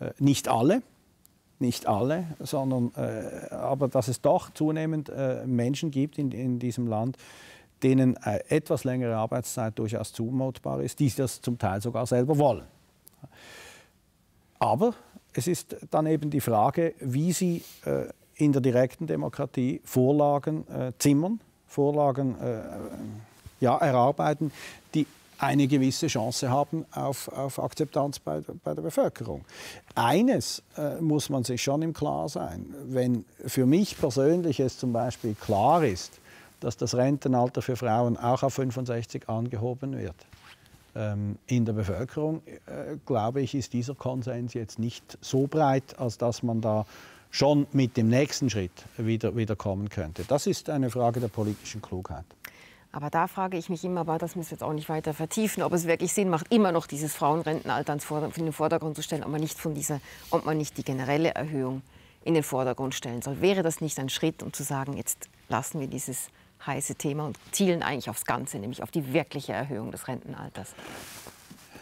Äh, nicht alle, nicht alle, sondern äh, aber dass es doch zunehmend äh, Menschen gibt in, in diesem Land, denen äh, etwas längere Arbeitszeit durchaus zumutbar ist, die das zum Teil sogar selber wollen. Aber es ist dann eben die Frage, wie sie äh, in der direkten Demokratie Vorlagen äh, zimmern, Vorlagen äh, ja, erarbeiten, die eine gewisse Chance haben auf, auf Akzeptanz bei, bei der Bevölkerung. Eines äh, muss man sich schon im Klaren sein. Wenn für mich persönlich es zum Beispiel klar ist, dass das Rentenalter für Frauen auch auf 65 angehoben wird, ähm, in der Bevölkerung, äh, glaube ich, ist dieser Konsens jetzt nicht so breit, als dass man da schon mit dem nächsten Schritt wieder, wieder kommen könnte. Das ist eine Frage der politischen Klugheit. Aber da frage ich mich immer, aber das muss jetzt auch nicht weiter vertiefen, ob es wirklich Sinn macht, immer noch dieses Frauenrentenalter in den Vordergrund zu stellen, ob man nicht von dieser, ob man nicht die generelle Erhöhung in den Vordergrund stellen soll. Wäre das nicht ein Schritt, um zu sagen, jetzt lassen wir dieses heiße Thema und zielen eigentlich aufs Ganze, nämlich auf die wirkliche Erhöhung des Rentenalters?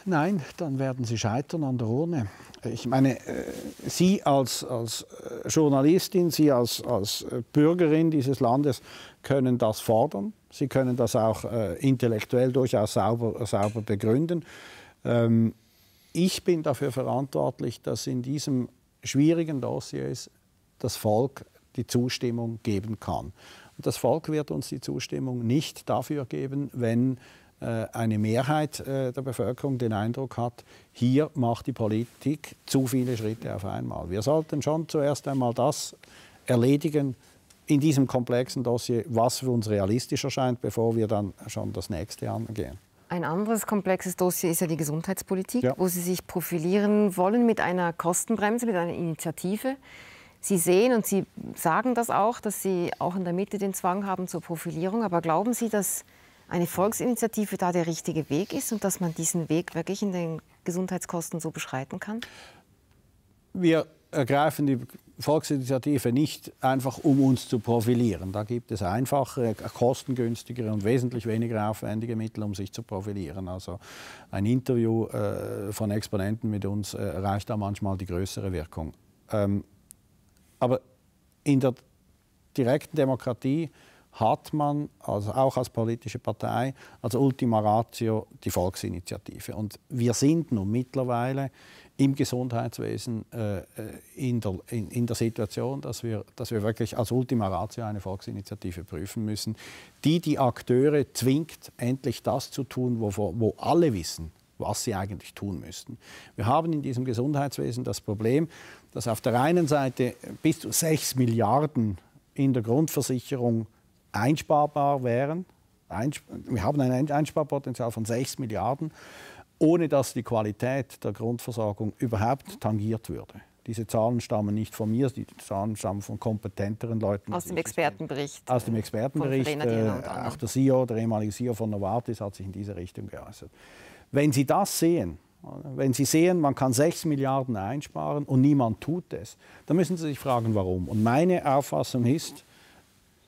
Nein, dann werden Sie scheitern an der Urne. Ich meine, äh, Sie als, als äh, Journalistin, Sie als, als äh, Bürgerin dieses Landes können das fordern. Sie können das auch äh, intellektuell durchaus sauber, sauber begründen. Ähm, ich bin dafür verantwortlich, dass in diesem schwierigen Dossier das Volk die Zustimmung geben kann. Und das Volk wird uns die Zustimmung nicht dafür geben, wenn äh, eine Mehrheit äh, der Bevölkerung den Eindruck hat, hier macht die Politik zu viele Schritte auf einmal. Wir sollten schon zuerst einmal das erledigen, in diesem komplexen Dossier, was für uns realistisch erscheint, bevor wir dann schon das nächste angehen. Ein anderes komplexes Dossier ist ja die Gesundheitspolitik, ja. wo Sie sich profilieren wollen mit einer Kostenbremse, mit einer Initiative. Sie sehen und Sie sagen das auch, dass Sie auch in der Mitte den Zwang haben zur Profilierung. Aber glauben Sie, dass eine Volksinitiative da der richtige Weg ist und dass man diesen Weg wirklich in den Gesundheitskosten so beschreiten kann? Wir ergreifen die Volksinitiative nicht einfach, um uns zu profilieren. Da gibt es einfachere, kostengünstigere und wesentlich weniger aufwendige Mittel, um sich zu profilieren. Also ein Interview äh, von Exponenten mit uns äh, erreicht da manchmal die größere Wirkung. Ähm, aber in der direkten Demokratie hat man, also auch als politische Partei, als Ultima Ratio die Volksinitiative. Und wir sind nun mittlerweile im Gesundheitswesen äh, äh, in, der, in, in, der Situation, dass wir, dass wir wirklich als Ultima Ratio eine Volksinitiative prüfen müssen, die die Akteure zwingt, endlich das zu tun, wo, wo alle wissen, was sie eigentlich tun müssten. Wir haben in diesem Gesundheitswesen das Problem, dass auf der einen Seite bis zu 6 Milliarden in der Grundversicherung einsparbar wären. Wir haben ein Einsparpotenzial von 6 Milliarden ohne dass die Qualität der Grundversorgung überhaupt tangiert würde. Diese Zahlen stammen nicht von mir, die Zahlen stammen von kompetenteren Leuten. Aus dem Expertenbericht. Aus dem Expertenbericht. Äh, auch der CEO, der ehemalige CEO von Novartis, hat sich in diese Richtung geäußert. Wenn Sie das sehen, wenn Sie sehen, man kann 6 Milliarden einsparen und niemand tut es, dann müssen Sie sich fragen, warum. Und meine Auffassung ist,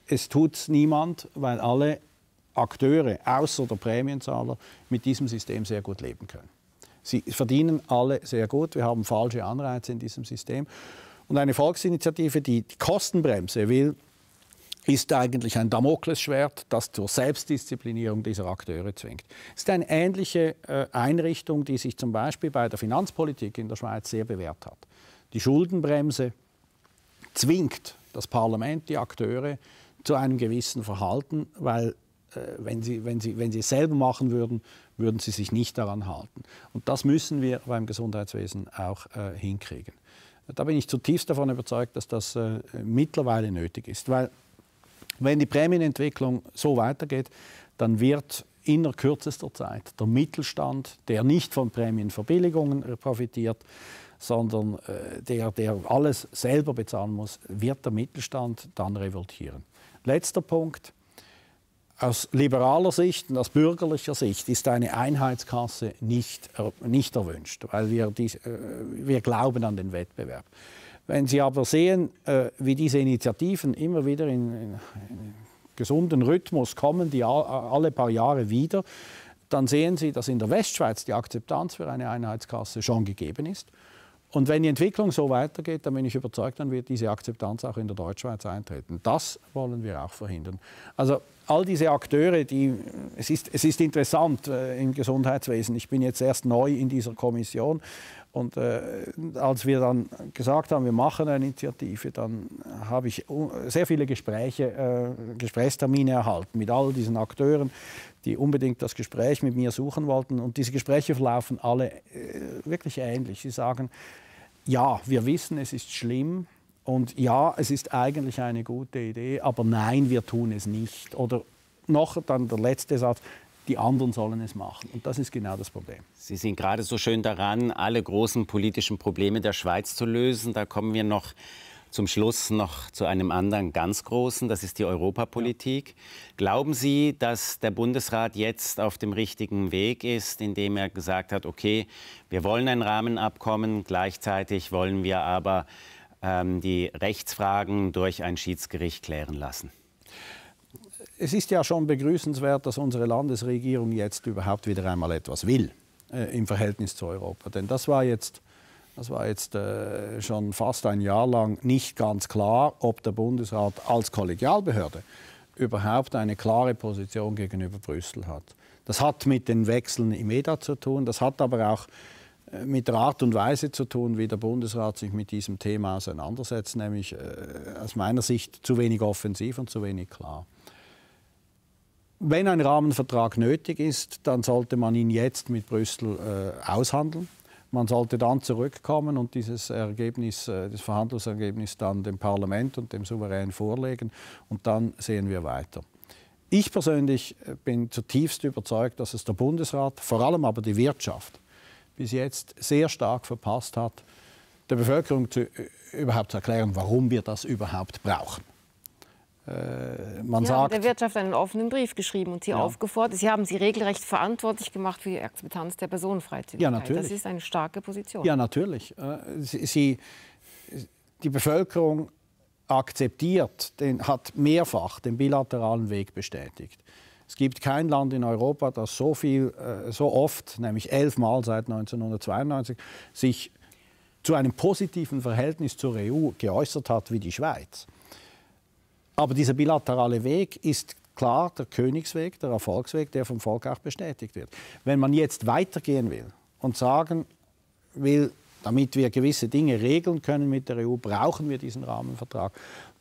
es tut niemand, weil alle Akteure außer der Prämienzahler mit diesem System sehr gut leben können. Sie verdienen alle sehr gut. Wir haben falsche Anreize in diesem System. Und eine Volksinitiative, die die Kostenbremse will, ist eigentlich ein Damoklesschwert, das zur Selbstdisziplinierung dieser Akteure zwingt. Es ist eine ähnliche äh, Einrichtung, die sich zum Beispiel bei der Finanzpolitik in der Schweiz sehr bewährt hat. Die Schuldenbremse zwingt das Parlament, die Akteure zu einem gewissen Verhalten, weil äh, wenn sie, wenn, sie, wenn sie es selber machen würden, würden sie sich nicht daran halten. Und das müssen wir beim Gesundheitswesen auch äh, hinkriegen. Da bin ich zutiefst davon überzeugt, dass das äh, mittlerweile nötig ist. Weil wenn die Prämienentwicklung so weitergeht, dann wird inner kürzester Zeit der Mittelstand, der nicht von Prämienverbilligungen äh, profitiert, sondern äh, der, der alles selber bezahlen muss, wird der Mittelstand dann revoltieren. Letzter Punkt aus liberaler Sicht und aus bürgerlicher Sicht ist eine Einheitskasse nicht, nicht erwünscht, weil wir, dies, äh, wir glauben an den Wettbewerb. Wenn Sie aber sehen, äh, wie diese Initiativen immer wieder in, in, in gesunden Rhythmus kommen, die alle paar Jahre wieder, dann sehen Sie, dass in der Westschweiz die Akzeptanz für eine Einheitskasse schon gegeben ist. Und wenn die Entwicklung so weitergeht, dann bin ich überzeugt, dann wird diese Akzeptanz auch in der Deutschschweiz eintreten. Das wollen wir auch verhindern. Also all diese Akteure, die, es, ist, es ist interessant äh, im Gesundheitswesen, ich bin jetzt erst neu in dieser Kommission und äh, als wir dann gesagt haben, wir machen eine Initiative, dann habe ich sehr viele Gespräche, äh, Gesprächstermine erhalten mit all diesen Akteuren, die unbedingt das Gespräch mit mir suchen wollten. Und diese Gespräche verlaufen alle äh, wirklich ähnlich. Sie sagen, ja, wir wissen, es ist schlimm, und ja, es ist eigentlich eine gute Idee, aber nein, wir tun es nicht. Oder noch dann der letzte Satz, die anderen sollen es machen. Und das ist genau das Problem. Sie sind gerade so schön daran, alle großen politischen Probleme der Schweiz zu lösen. Da kommen wir noch zum Schluss noch zu einem anderen ganz großen, das ist die Europapolitik. Glauben Sie, dass der Bundesrat jetzt auf dem richtigen Weg ist, indem er gesagt hat, okay, wir wollen ein Rahmenabkommen, gleichzeitig wollen wir aber ähm, die Rechtsfragen durch ein Schiedsgericht klären lassen? es ist ja schon begrüßenswert, dass unsere Landesregierung jetzt überhaupt wieder einmal etwas will äh, im Verhältnis zu Europa. Denn das war jetzt, das war jetzt äh, schon fast ein Jahr lang nicht ganz klar, ob der Bundesrat als Kollegialbehörde überhaupt eine klare Position gegenüber Brüssel hat. Das hat mit den Wechseln im EDA zu tun, das hat aber auch äh, mit der Art und Weise zu tun, wie der Bundesrat sich mit diesem Thema auseinandersetzt, nämlich äh, aus meiner Sicht zu wenig offensiv und zu wenig klar wenn ein Rahmenvertrag nötig ist, dann sollte man ihn jetzt mit Brüssel äh, aushandeln. Man sollte dann zurückkommen und dieses Ergebnis, äh, das Verhandlungsergebnis dann dem Parlament und dem Souverän vorlegen. Und dann sehen wir weiter. Ich persönlich äh, bin zutiefst überzeugt, dass es der Bundesrat, vor allem aber die Wirtschaft, bis jetzt sehr stark verpasst hat, der Bevölkerung zu, äh, überhaupt zu erklären, warum wir das überhaupt brauchen. Äh, man Sie sagt, haben der Wirtschaft einen offenen Brief geschrieben und sie ja. aufgefordert. Sie haben sie regelrecht verantwortlich gemacht für die Akzeptanz der Personenfreizügigkeit. Ja, natürlich. Das ist eine starke Position. Ja, natürlich. Äh, sie, die Bevölkerung akzeptiert, den, hat mehrfach den bilateralen Weg bestätigt. Es gibt kein Land in Europa, das so viel, äh, so oft, nämlich elfmal seit 1992, sich zu einem positiven Verhältnis zur EU geäußert hat wie die Schweiz. Aber dieser bilaterale Weg ist klar der Königsweg, der Erfolgsweg, der vom Volk auch bestätigt wird. Wenn man jetzt weitergehen will und sagen will, damit wir gewisse Dinge regeln können mit der EU, brauchen wir diesen Rahmenvertrag,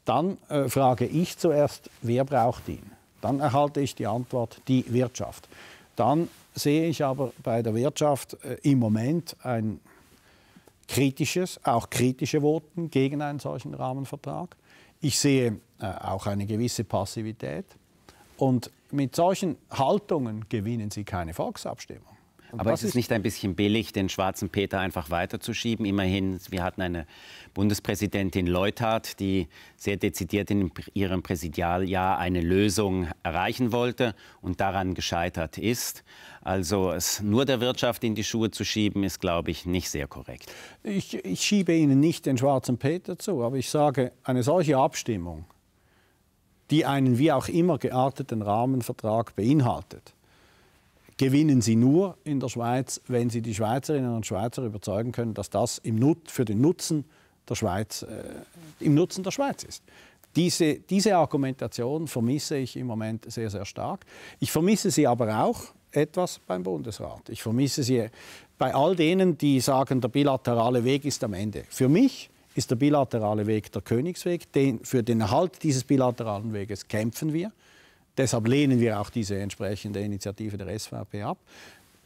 dann äh, frage ich zuerst, wer braucht ihn? Dann erhalte ich die Antwort, die Wirtschaft. Dann sehe ich aber bei der Wirtschaft äh, im Moment ein kritisches, auch kritische Voten gegen einen solchen Rahmenvertrag. Ich sehe äh, auch eine gewisse Passivität. Und mit solchen Haltungen gewinnen Sie keine Volksabstimmung. Und Aber ist es nicht ein bisschen billig, den schwarzen Peter einfach weiterzuschieben? Immerhin, wir hatten eine Bundespräsidentin Leuthard, die sehr dezidiert in ihrem Präsidialjahr eine Lösung erreichen wollte und daran gescheitert ist. Also es nur der Wirtschaft in die Schuhe zu schieben, ist, glaube ich, nicht sehr korrekt. Ich, ich schiebe Ihnen nicht den schwarzen Peter zu, aber ich sage, eine solche Abstimmung, die einen wie auch immer gearteten Rahmenvertrag beinhaltet, gewinnen sie nur in der Schweiz, wenn sie die Schweizerinnen und Schweizer überzeugen können, dass das im Nut für den Nutzen der Schweiz, äh, im Nutzen der Schweiz ist. Diese, diese Argumentation vermisse ich im Moment sehr, sehr stark. Ich vermisse sie aber auch etwas beim Bundesrat. Ich vermisse sie bei all denen, die sagen, der bilaterale Weg ist am Ende. Für mich ist der bilaterale Weg der Königsweg. Den, für den Erhalt dieses bilateralen Weges kämpfen wir. Deshalb lehnen wir auch diese entsprechende Initiative der SVP ab.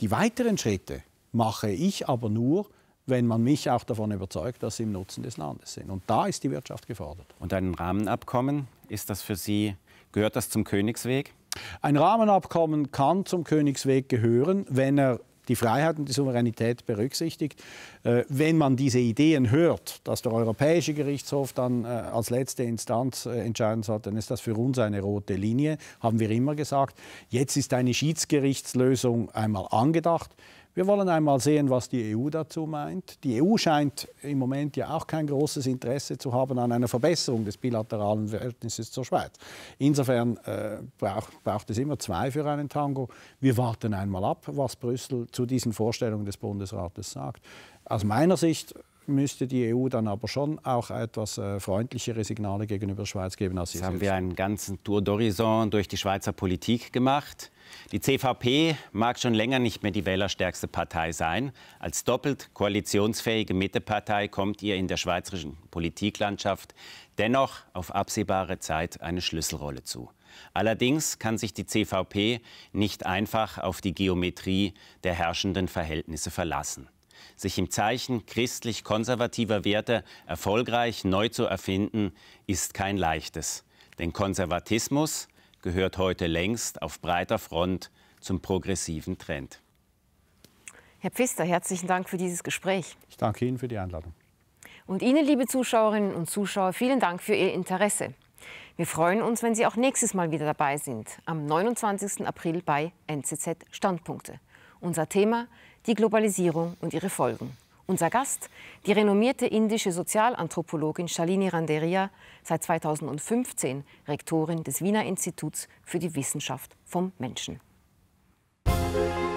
Die weiteren Schritte mache ich aber nur, wenn man mich auch davon überzeugt, dass sie im Nutzen des Landes sind. Und da ist die Wirtschaft gefordert. Und ein Rahmenabkommen, ist das für Sie, gehört das zum Königsweg? Ein Rahmenabkommen kann zum Königsweg gehören, wenn er die Freiheit und die Souveränität berücksichtigt. Äh, wenn man diese Ideen hört, dass der Europäische Gerichtshof dann äh, als letzte Instanz äh, entscheiden soll, dann ist das für uns eine rote Linie, haben wir immer gesagt. Jetzt ist eine Schiedsgerichtslösung einmal angedacht. Wir wollen einmal sehen, was die EU dazu meint. Die EU scheint im Moment ja auch kein großes Interesse zu haben an einer Verbesserung des bilateralen Verhältnisses zur Schweiz. Insofern äh, braucht, braucht es immer zwei für einen Tango. Wir warten einmal ab, was Brüssel zu diesen Vorstellungen des Bundesrates sagt. Aus meiner Sicht müsste die EU dann aber schon auch etwas äh, freundlichere Signale gegenüber der Schweiz geben als sie Jetzt haben wir einen ganzen Tour d'Horizon durch die Schweizer Politik gemacht. Die CVP mag schon länger nicht mehr die wählerstärkste Partei sein. Als doppelt koalitionsfähige Mittepartei kommt ihr in der schweizerischen Politiklandschaft dennoch auf absehbare Zeit eine Schlüsselrolle zu. Allerdings kann sich die CVP nicht einfach auf die Geometrie der herrschenden Verhältnisse verlassen. Sich im Zeichen christlich-konservativer Werte erfolgreich neu zu erfinden, ist kein leichtes. Denn Konservatismus gehört heute längst auf breiter Front zum progressiven Trend. Herr Pfister, herzlichen Dank für dieses Gespräch. Ich danke Ihnen für die Einladung. Und Ihnen, liebe Zuschauerinnen und Zuschauer, vielen Dank für Ihr Interesse. Wir freuen uns, wenn Sie auch nächstes Mal wieder dabei sind, am 29. April bei NZZ Standpunkte. Unser Thema die Globalisierung und ihre Folgen. Unser Gast, die renommierte indische Sozialanthropologin Shalini Randeria, seit 2015 Rektorin des Wiener Instituts für die Wissenschaft vom Menschen. Musik